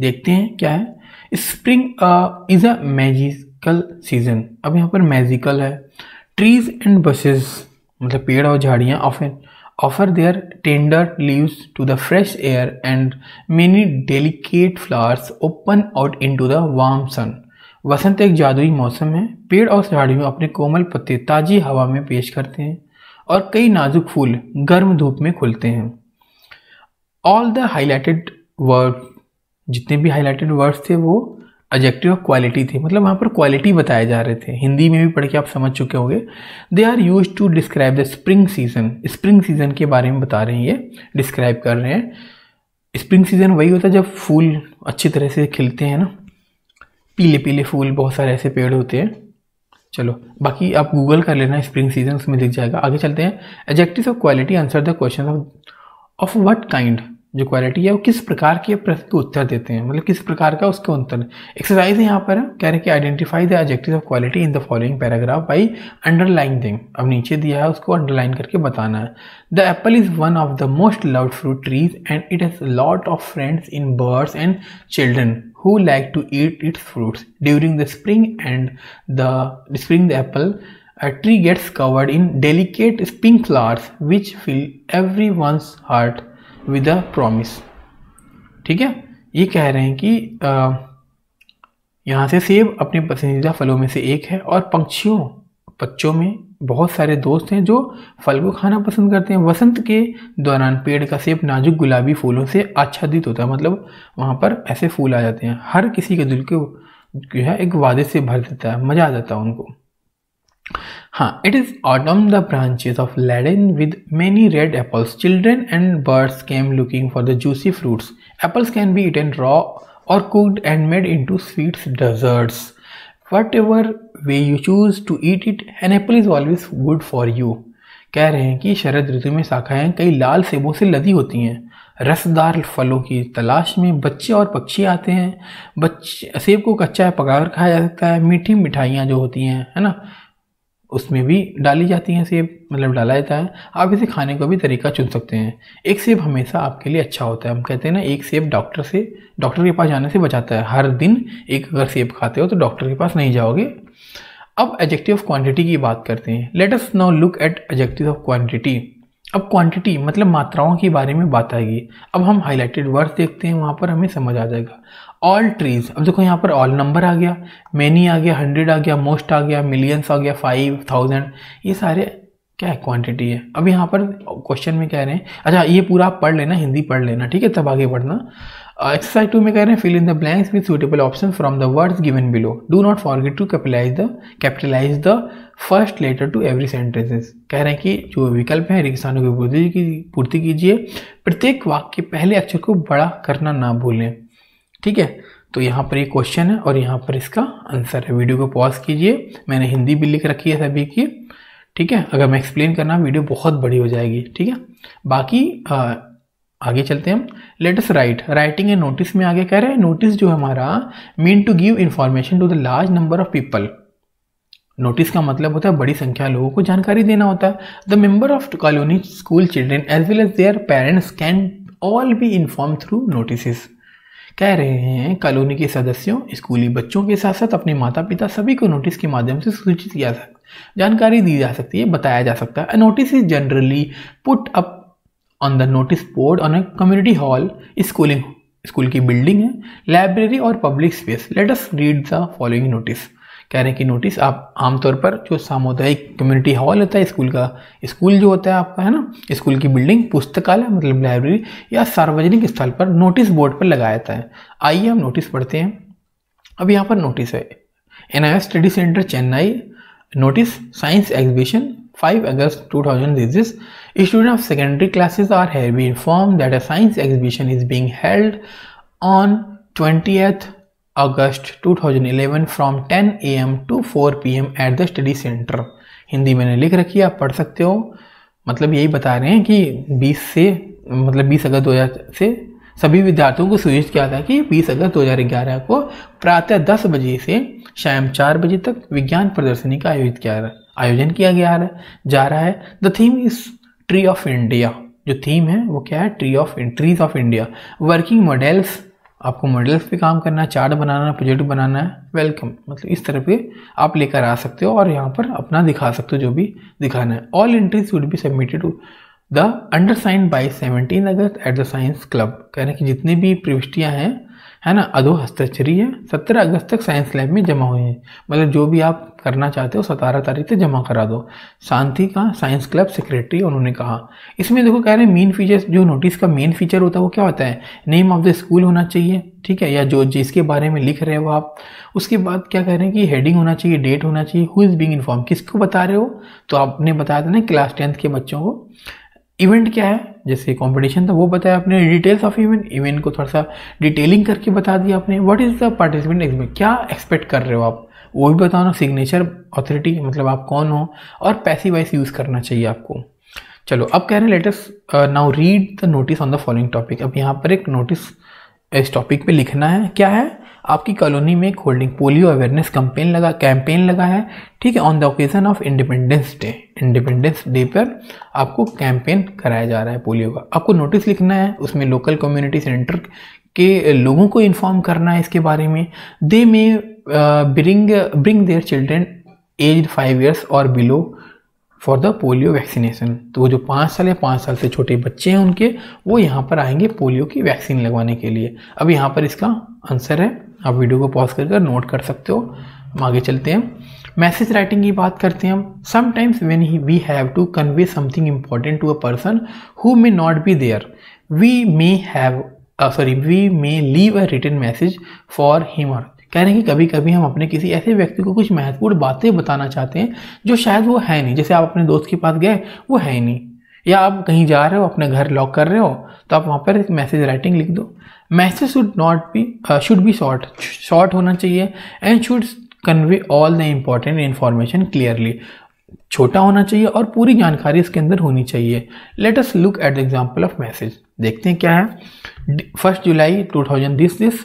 देखते हैं क्या है spring is a magical season अब यहाँ पर magical है ट्रीज एंड बसेस मतलब पेड़ और झाड़ियाँ often offer their tender leaves to the fresh air and many delicate flowers open out into the warm sun वसंत एक जादुई मौसम है पेड़ और झाड़ियों अपने कोमल पत्ते ताज़ी हवा में पेश करते हैं और कई नाजुक फूल गर्म धूप में खुलते हैं ऑल द हाईलाइटेड वर्ड जितने भी हाईलाइटेड वर्ड्स थे वो एजेक्टिव ऑफ क्वालिटी थे मतलब वहाँ पर क्वालिटी बताए जा रहे थे हिंदी में भी पढ़ के आप समझ चुके होंगे they are used to describe the spring season spring season के बारे में बता रहे हैं ये डिस्क्राइब कर रहे हैं स्प्रिंग सीजन वही होता है जब फूल अच्छी तरह से खिलते हैं ना पीले पीले फूल बहुत सारे ऐसे पेड़ होते हैं चलो बाकी आप गूगल कर लेना स्प्रिंग सीजन उसमें दिख जाएगा आगे चलते हैं adjective of quality answer the question of of what kind जो क्वालिटी है वो किस प्रकार के प्रश्न को उत्तर देते हैं मतलब किस प्रकार का उसके उत्तर एक्सरसाइज है यहाँ पर कह रहे हैं कि identify the adjective of quality in the following paragraph by underlining अब नीचे दिया है उसको अंडरलाइन करके बताना है the apple is one of the most loved fruit trees and it has lot of friends in birds and children who like to eat its fruits during the spring and the spring the apple a tree gets covered in delicate pink flowers which fill everyone's heart with a promise ठीक है ये कह रहे हैं कि आ, यहाँ से सेब अपने पसंदीदा फलों में से एक है और पंक्षियों बच्चों में बहुत सारे दोस्त हैं जो फल को खाना पसंद करते हैं वसंत के दौरान पेड़ का सेब नाजुक गुलाबी फूलों से आच्छादित होता है मतलब वहाँ पर ऐसे फूल आ जाते हैं हर किसी के दिल को जो है एक वादे से भर देता है मज़ा आ जाता है उनको हाँ it is autumn the branches of laden with many red apples children and birds came looking for the juicy fruits apples can be it eaten raw और cooked and made into sweets desserts whatever way you choose to eat it an apple is always good for you कह रहे हैं कि शरद ऋतु में शाखाएँ कई लाल सेबों से लदी होती हैं रसदार फलों की तलाश में बच्चे और पक्षी आते हैं बच्चे सेब को कच्चा है पका कर खाया जा सकता है मीठी मिठाइयाँ जो होती हैं है ना उसमें भी डाली जाती हैं सेब मतलब डाला जाता है आप इसे खाने का भी तरीका चुन सकते हैं एक सेब हमेशा आपके लिए अच्छा होता है हम कहते हैं ना एक सेब डॉक्टर से डॉक्टर के पास जाने से बचाता है हर दिन एक अगर सेब खाते हो तो डॉक्टर के पास नहीं जाओगे अब एजेक्टिव ऑफ क्वान्टिटी की बात करते हैं let us now look at adjective of quantity अब क्वांटिटी मतलब मात्राओं के बारे में बात आएगी अब हम हाईलाइटेड वर्ड्स देखते हैं वहाँ पर हमें समझ आ जाएगा ऑल ट्रीज अब देखो यहाँ पर ऑल नंबर आ गया मैनी आ गया हंड्रेड आ गया मोस्ट आ गया मिलियंस आ गया फाइव थाउजेंड ये सारे क्या है क्वांटिटी है अब यहाँ पर क्वेश्चन में कह रहे हैं अच्छा ये पूरा आप पढ़ लेना हिंदी पढ़ लेना ठीक है तब आगे बढ़ना एक्सरसाइज टू में कह रहे हैं fill in the blanks with suitable option from the words given below do not forget to capitalise the capitalise the first letter to every sentences कह रहे हैं कि जो विकल्प हैं रिक्सानों की पूर्ति की पूर्ति कीजिए प्रत्येक वाक्य के पहले अक्षर को बड़ा करना ना भूलें ठीक है तो यहाँ पर ये यह क्वेश्चन है और यहाँ पर इसका आंसर है वीडियो को पॉज कीजिए मैंने हिंदी भी लिख रखी है सभी की ठीक है अगर मैं एक्सप्लेन करना वीडियो बहुत बड़ी हो जाएगी ठीक है बाकी आ, आगे चलते हैं हम let's write writing and notice में आगे कह रहे हैं नोटिस जो हमारा mean to give information to the large number of people notice का मतलब होता है बड़ी संख्या लोगों को जानकारी देना होता है the member of colony school children as well as their parents can all be inform through notice कह रहे हैं कॉलोनी के सदस्यों स्कूली बच्चों के साथ साथ अपने माता पिता सभी को नोटिस के माध्यम से सूचित किया जा जानकारी दी जा सकती है बताया जा सकता है notice is generally put up on the notice board on a community hall schooling school की बिल्डिंग है लाइब्रेरी और public space let us read the following notice कह रहे हैं कि नोटिस आप आमतौर पर जो सामुदायिक कम्युनिटी हॉल होता है स्कूल का स्कूल जो होता है आपका है ना स्कूल की बिल्डिंग पुस्तकालय मतलब लाइब्रेरी या सार्वजनिक स्थल पर नोटिस बोर्ड पर लगाया जाता है आइए हम नोटिस पढ़ते हैं अब यहाँ पर नोटिस है an study centre Chennai notice science exhibition 5 August 2000 thesis students of secondary classes are hereby informed that a science exhibition is being held on 20th August 2011 from 10 m to 4 m at the study centre Hindi मैंने लिख रखी है आप पढ़ सकते हो मतलब यही बता रहे हैं कि 20 से मतलब 20 अगस्त 2000 से सभी विद्यार्थियों को सूचित किया था कि 20 अगस्त 2011 को प्रातः 10 बजे से शाम 4 बजे तक विज्ञान प्रदर्शनी का आयोजित किया आयोजन किया गया जा रहा है the theme is tree of India जो थीम है वो क्या है tree of trees of India working models आपको मॉडल्स पे काम करना है चार्ट बनाना है प्रोजेक्ट बनाना है वेलकम मतलब इस तरह पे आप लेकर आ सकते हो और यहाँ पर अपना दिखा सकते हो जो भी दिखाना है all entries would be submitted to the undersigned by seventeen August at the science club कह रहे हैं कि जितनी भी प्रविष्टियाँ हैं है ना अधो हस्ताक्षरीय सत्रह अगस्त तक साइंस लैब में जमा हुए हैं मतलब जो भी आप करना चाहते हो सतारह तारीख तक जमा करा दो शांति का साइंस क्लब सेक्रेटरी उन्होंने कहा इसमें देखो कह रहे हैं मेन फीचर्स जो नोटिस का मेन फीचर होता है वो क्या होता है नेम ऑफ द स्कूल होना चाहिए ठीक है या जो जिसके बारे में लिख रहे हो आप उसके बाद क्या कह रहे हैं कि हेडिंग होना चाहिए डेट होना चाहिए हु इज़ बिंग इन्फॉर्म किसको बता रहे हो तो आपने बताया था ना क्लास टेंथ के बच्चों को इवेंट क्या है जैसे कंपटीशन था वो बताया आपने डिटेल्स ऑफ इवेंट इवेंट को थोड़ा सा डिटेलिंग करके बता दिया आपने what is the participant expect क्या एक्सपेक्ट कर रहे हो आप वो भी बताना सिग्नेचर अथॉरिटी मतलब आप कौन हो और पैसे वाइस यूज़ करना चाहिए आपको चलो अब कह रहे हैं let us now read the notice on the following topic अब यहाँ पर एक नोटिस इस टॉपिक पे लिखना है क्या है आपकी कॉलोनी में एक होल्डिंग पोलियो अवेयरनेस कैंपेन लगा कैंपेन लगा है ठीक है on the occasion of Independence Day Independence Day पर आपको कैंपेन कराया जा रहा है पोलियो का आपको नोटिस लिखना है उसमें लोकल कम्युनिटी सेंटर के लोगों को इन्फॉर्म करना है इसके बारे में they may bring bring their children age five years और below for the polio vaccination तो वो जो पाँच साल या पाँच साल से छोटे बच्चे हैं उनके वो यहाँ पर आएंगे पोलियो की वैक्सीन लगवाने के लिए अब यहाँ पर इसका आंसर है आप वीडियो को पॉज कर कर नोट कर सकते हो हम आगे चलते हैं मैसेज राइटिंग की बात करते हैं हम sometimes when he we have to convey something important to a person who may not be there we may have sorry we may leave a written message for him और कह रहे हैं कि कभी कभी हम अपने किसी ऐसे व्यक्ति को कुछ महत्वपूर्ण बातें बताना चाहते हैं जो शायद वो है नहीं जैसे आप अपने दोस्त के पास गए वो है ही नहीं या आप कहीं जा रहे हो अपने घर लॉक कर रहे हो तो आप वहाँ पर मैसेज राइटिंग लिख दो message should not be should be short short होना चाहिए and should convey all the important information clearly छोटा होना चाहिए और पूरी जानकारी इसके अंदर होनी चाहिए let us look at the example of message देखते हैं क्या है first July two thousand this this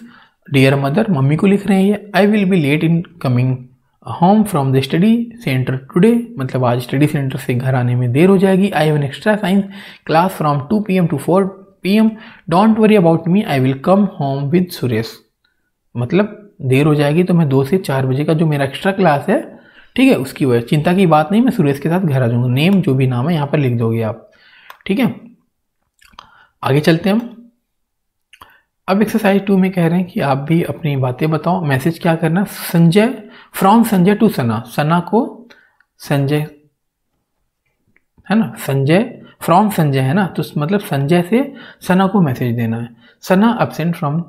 dear mother mummy को लिख रहे हैं ये I will be late in coming home from the study centre today मतलब आज स्टडी सेंटर से घर आने में देर हो जाएगी I have an extra science class from two p m to four pm don't worry about me I will come home with Suresh मतलब देर हो जाएगी तो मैं दो से चार बजे का जो मेरा एक्स्ट्रा क्लास है ठीक है उसकी वजह चिंता की बात नहीं मैं सुरेश के साथ घर आ जाऊँगा नेम जो भी नाम है यहाँ पर लिख दोगे आप ठीक है आगे चलते हैं हम अब एक्सरसाइज टू में कह रहे हैं कि आप भी अपनी बातें बताओ मैसेज क्या करना संजय फ्रॉम संजय टू सना सना को संजय है ना संजय फ्रॉम संजय है ना तो मतलब संजय से सना को मैसेज देना है Sana absent from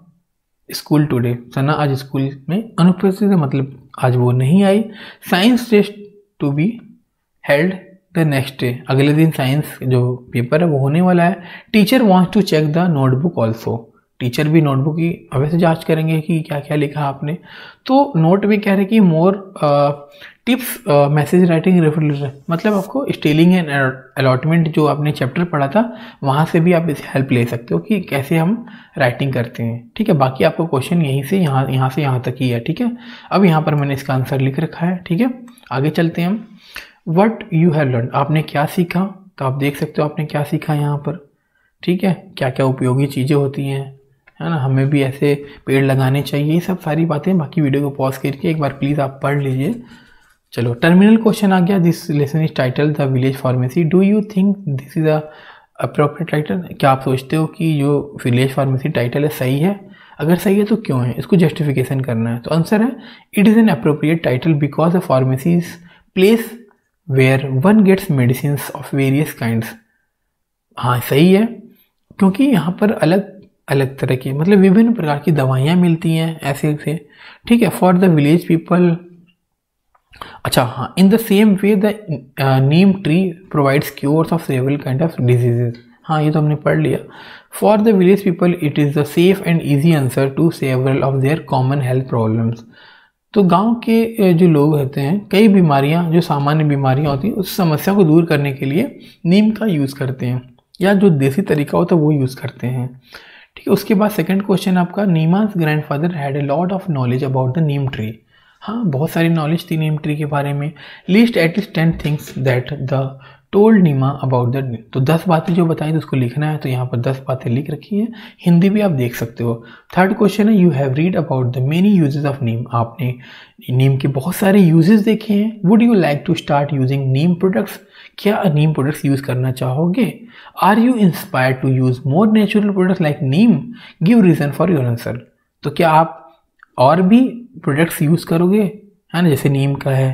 school today Sana आज स्कूल में अनुपस्थित है मतलब आज वो नहीं आई science test to be held the next day अगले दिन साइंस जो पेपर है वो होने वाला है teacher wants to check the notebook also teacher भी नोटबुक की अवश्य जांच करेंगे कि क्या क्या लिखा आपने तो नोट भी कह रहे कि more tips message writing refer मतलब आपको स्टेलिंग एंड अलॉटमेंट जो आपने चैप्टर पढ़ा था वहाँ से भी आप इसे हेल्प ले सकते हो कि कैसे हम राइटिंग करते हैं ठीक है बाकी आपको क्वेश्चन यहीं से यहाँ यहाँ से यहाँ तक ही है ठीक है अब यहाँ पर मैंने इसका आंसर लिख रखा है ठीक है आगे चलते हैं हम वट यू हैव लर्न आपने क्या सीखा तो आप देख सकते हो आपने क्या सीखा यहाँ पर ठीक है क्या क्या उपयोगी चीज़ें होती हैं है ना हमें भी ऐसे पेड़ लगाने चाहिए ये सब सारी बातें बाकी वीडियो को पॉज करके एक बार प्लीज़ आप पढ़ लीजिए चलो टर्मिनल क्वेश्चन आ गया this lesson is title the village pharmacy do you think this is appropriate title क्या आप सोचते हो कि जो विलेज फार्मेसी टाइटल है सही है अगर सही है तो क्यों है इसको जस्टिफिकेशन करना है तो आंसर है it is an appropriate title because a pharmacy is place where one gets medicine of various kind हाँ सही है क्योंकि यहाँ पर अलग अलग तरह की मतलब विभिन्न प्रकार की दवाइयाँ मिलती हैं ऐसे ऐसे ठीक है फॉर द विलेज पीपल अच्छा हाँ in the same way the neem tree provides cures of several kind of diseases हाँ ये तो हमने पढ़ लिया for the village people it is the safe and easy answer to several of their common health problems तो गांव के uh, जो लोग होते हैं कई बीमारियां जो सामान्य बीमारियां होती हैं उस समस्या को दूर करने के लिए नीम का यूज़ करते हैं या जो देसी तरीका होता है वो यूज़ करते हैं ठीक है उसके बाद सेकंड क्वेश्चन आपका Neema's father had a lot of knowledge about the neem tree हाँ बहुत सारी नॉलेज थी नेम ट्री के बारे में list at least ten things that the told Neema about that तो दस बातें जो बताई तो उसको लिखना है तो यहाँ पर दस बातें लिख रखी है हिंदी भी आप देख सकते हो थर्ड क्वेश्चन है you have read about the many uses of neem आपने नीम के बहुत सारे यूजेज देखे हैं would you like to start using neem products क्या नीम प्रोडक्ट्स यूज़ करना चाहोगे are you inspire to use more natural products like neem give reason for your answer तो क्या आप और भी प्रोडक्ट्स यूज़ करोगे है हाँ ना जैसे नीम का है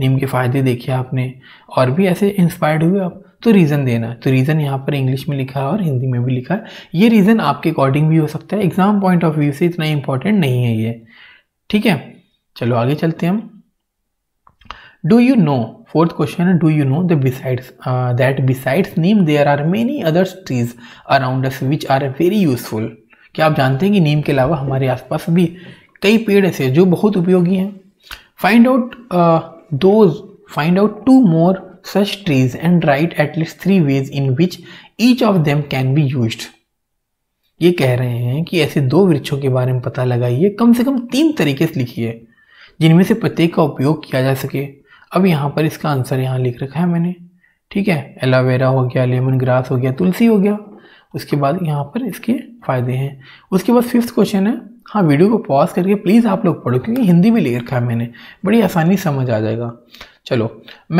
नीम के फ़ायदे देखे आपने और भी ऐसे इंस्पायर्ड हुए आप तो रीज़न देना तो रीज़न यहाँ पर इंग्लिश में लिखा है और हिंदी में भी लिखा है ये रीज़न आपके अकॉर्डिंग भी हो सकता है एग्ज़ाम पॉइंट ऑफ व्यू से इतना इंपॉर्टेंट नहीं है ये ठीक है चलो आगे चलते हैं हम do you know fourth question है do you know besides besides that besides neem there are many others trees around us which are very useful क्या आप जानते हैं कि नीम के अलावा हमारे आसपास भी कई पेड़ ऐसे हैं जो बहुत उपयोगी हैं find out those find out two more such trees and write at least three ways in which each of them can be use ये कह रहे हैं कि ऐसे दो वृक्षों के बारे में पता लगाइए कम से कम तीन तरीके से लिखिए जिनमें से प्रत्येक का उपयोग किया जा सके अब यहाँ पर इसका आंसर यहाँ लिख रखा है मैंने ठीक है एलोवेरा हो गया लेमन ग्रास हो गया तुलसी हो गया उसके बाद यहाँ पर इसके फायदे हैं उसके बाद फिफ्थ क्वेश्चन है हाँ वीडियो को पॉज करके प्लीज़ आप लोग पढ़ो क्योंकि हिंदी में लिख रखा है मैंने बड़ी आसानी समझ आ जाएगा चलो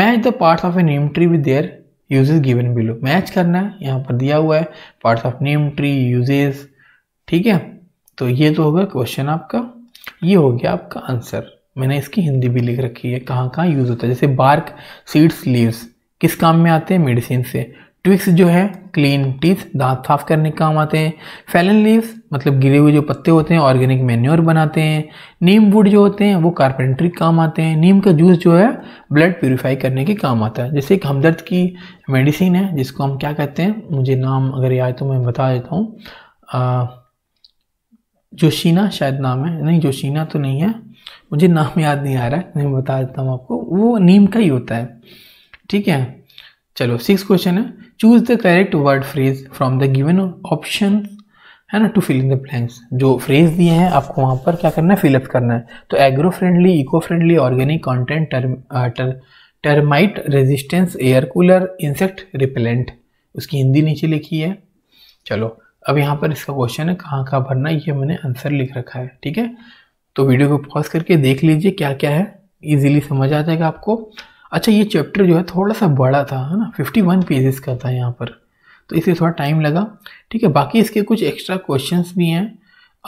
match the parts of a neem tree with their uses given below match करना है यहाँ पर दिया हुआ है parts of neem tree uses ठीक है तो ये तो होगा क्वेश्चन आपका ये हो गया आपका आंसर मैंने इसकी हिंदी भी लिख रखी है कहाँ कहाँ यूज़ होता है जैसे बार्क सीड्स लीव्स किस काम में आते हैं मेडिसिन से ट्विक्स जो है क्लीन टीथ दांत साफ करने के काम आते हैं फैलन लीव्स मतलब गिरे हुए जो पत्ते होते हैं ऑर्गेनिक मेन्योर बनाते हैं नीम वुड जो होते हैं वो कारपेंट्री काम आते हैं नीम का जूस जो है ब्लड प्योरीफाई करने के काम आता है जैसे एक हमदर्द की मेडिसिन है जिसको हम क्या कहते हैं मुझे नाम अगर याद तो मैं बता देता हूँ जोशीना शायद नाम है नहीं जोशीना तो नहीं है मुझे नाम याद नहीं आ रहा है मैं बता देता हूँ आपको वो नीम का ही होता है ठीक है चलो सिक्स क्वेश्चन है choose the correct word phrase from the given option है ना to fill in the blanks जो फ्रेज दिए हैं आपको वहाँ पर क्या करना है फिलअप करना है तो agro friendly eco friendly organic content term termite resistance air cooler insect repellent उसकी हिंदी नीचे लिखी है चलो अब यहाँ पर इसका क्वेश्चन है कहाँ कहाँ भरना है ये मैंने आंसर लिख रखा है ठीक है तो वीडियो को पॉज करके देख लीजिए क्या क्या है इजीली समझ आ जाएगा आपको अच्छा ये चैप्टर जो है थोड़ा सा बड़ा था है ना फिफ्टी वन पेजेस का था यहाँ पर तो इसलिए थोड़ा टाइम लगा ठीक है बाकी इसके कुछ एक्स्ट्रा क्वेश्चन भी हैं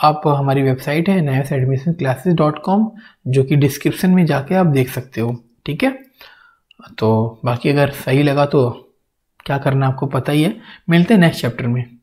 आप हमारी वेबसाइट है nice admission classes dot com जो कि डिस्क्रिप्शन में जाके आप देख सकते हो ठीक है तो बाकी अगर सही लगा तो क्या करना आपको पता ही है मिलते हैं नेक्स्ट चैप्टर में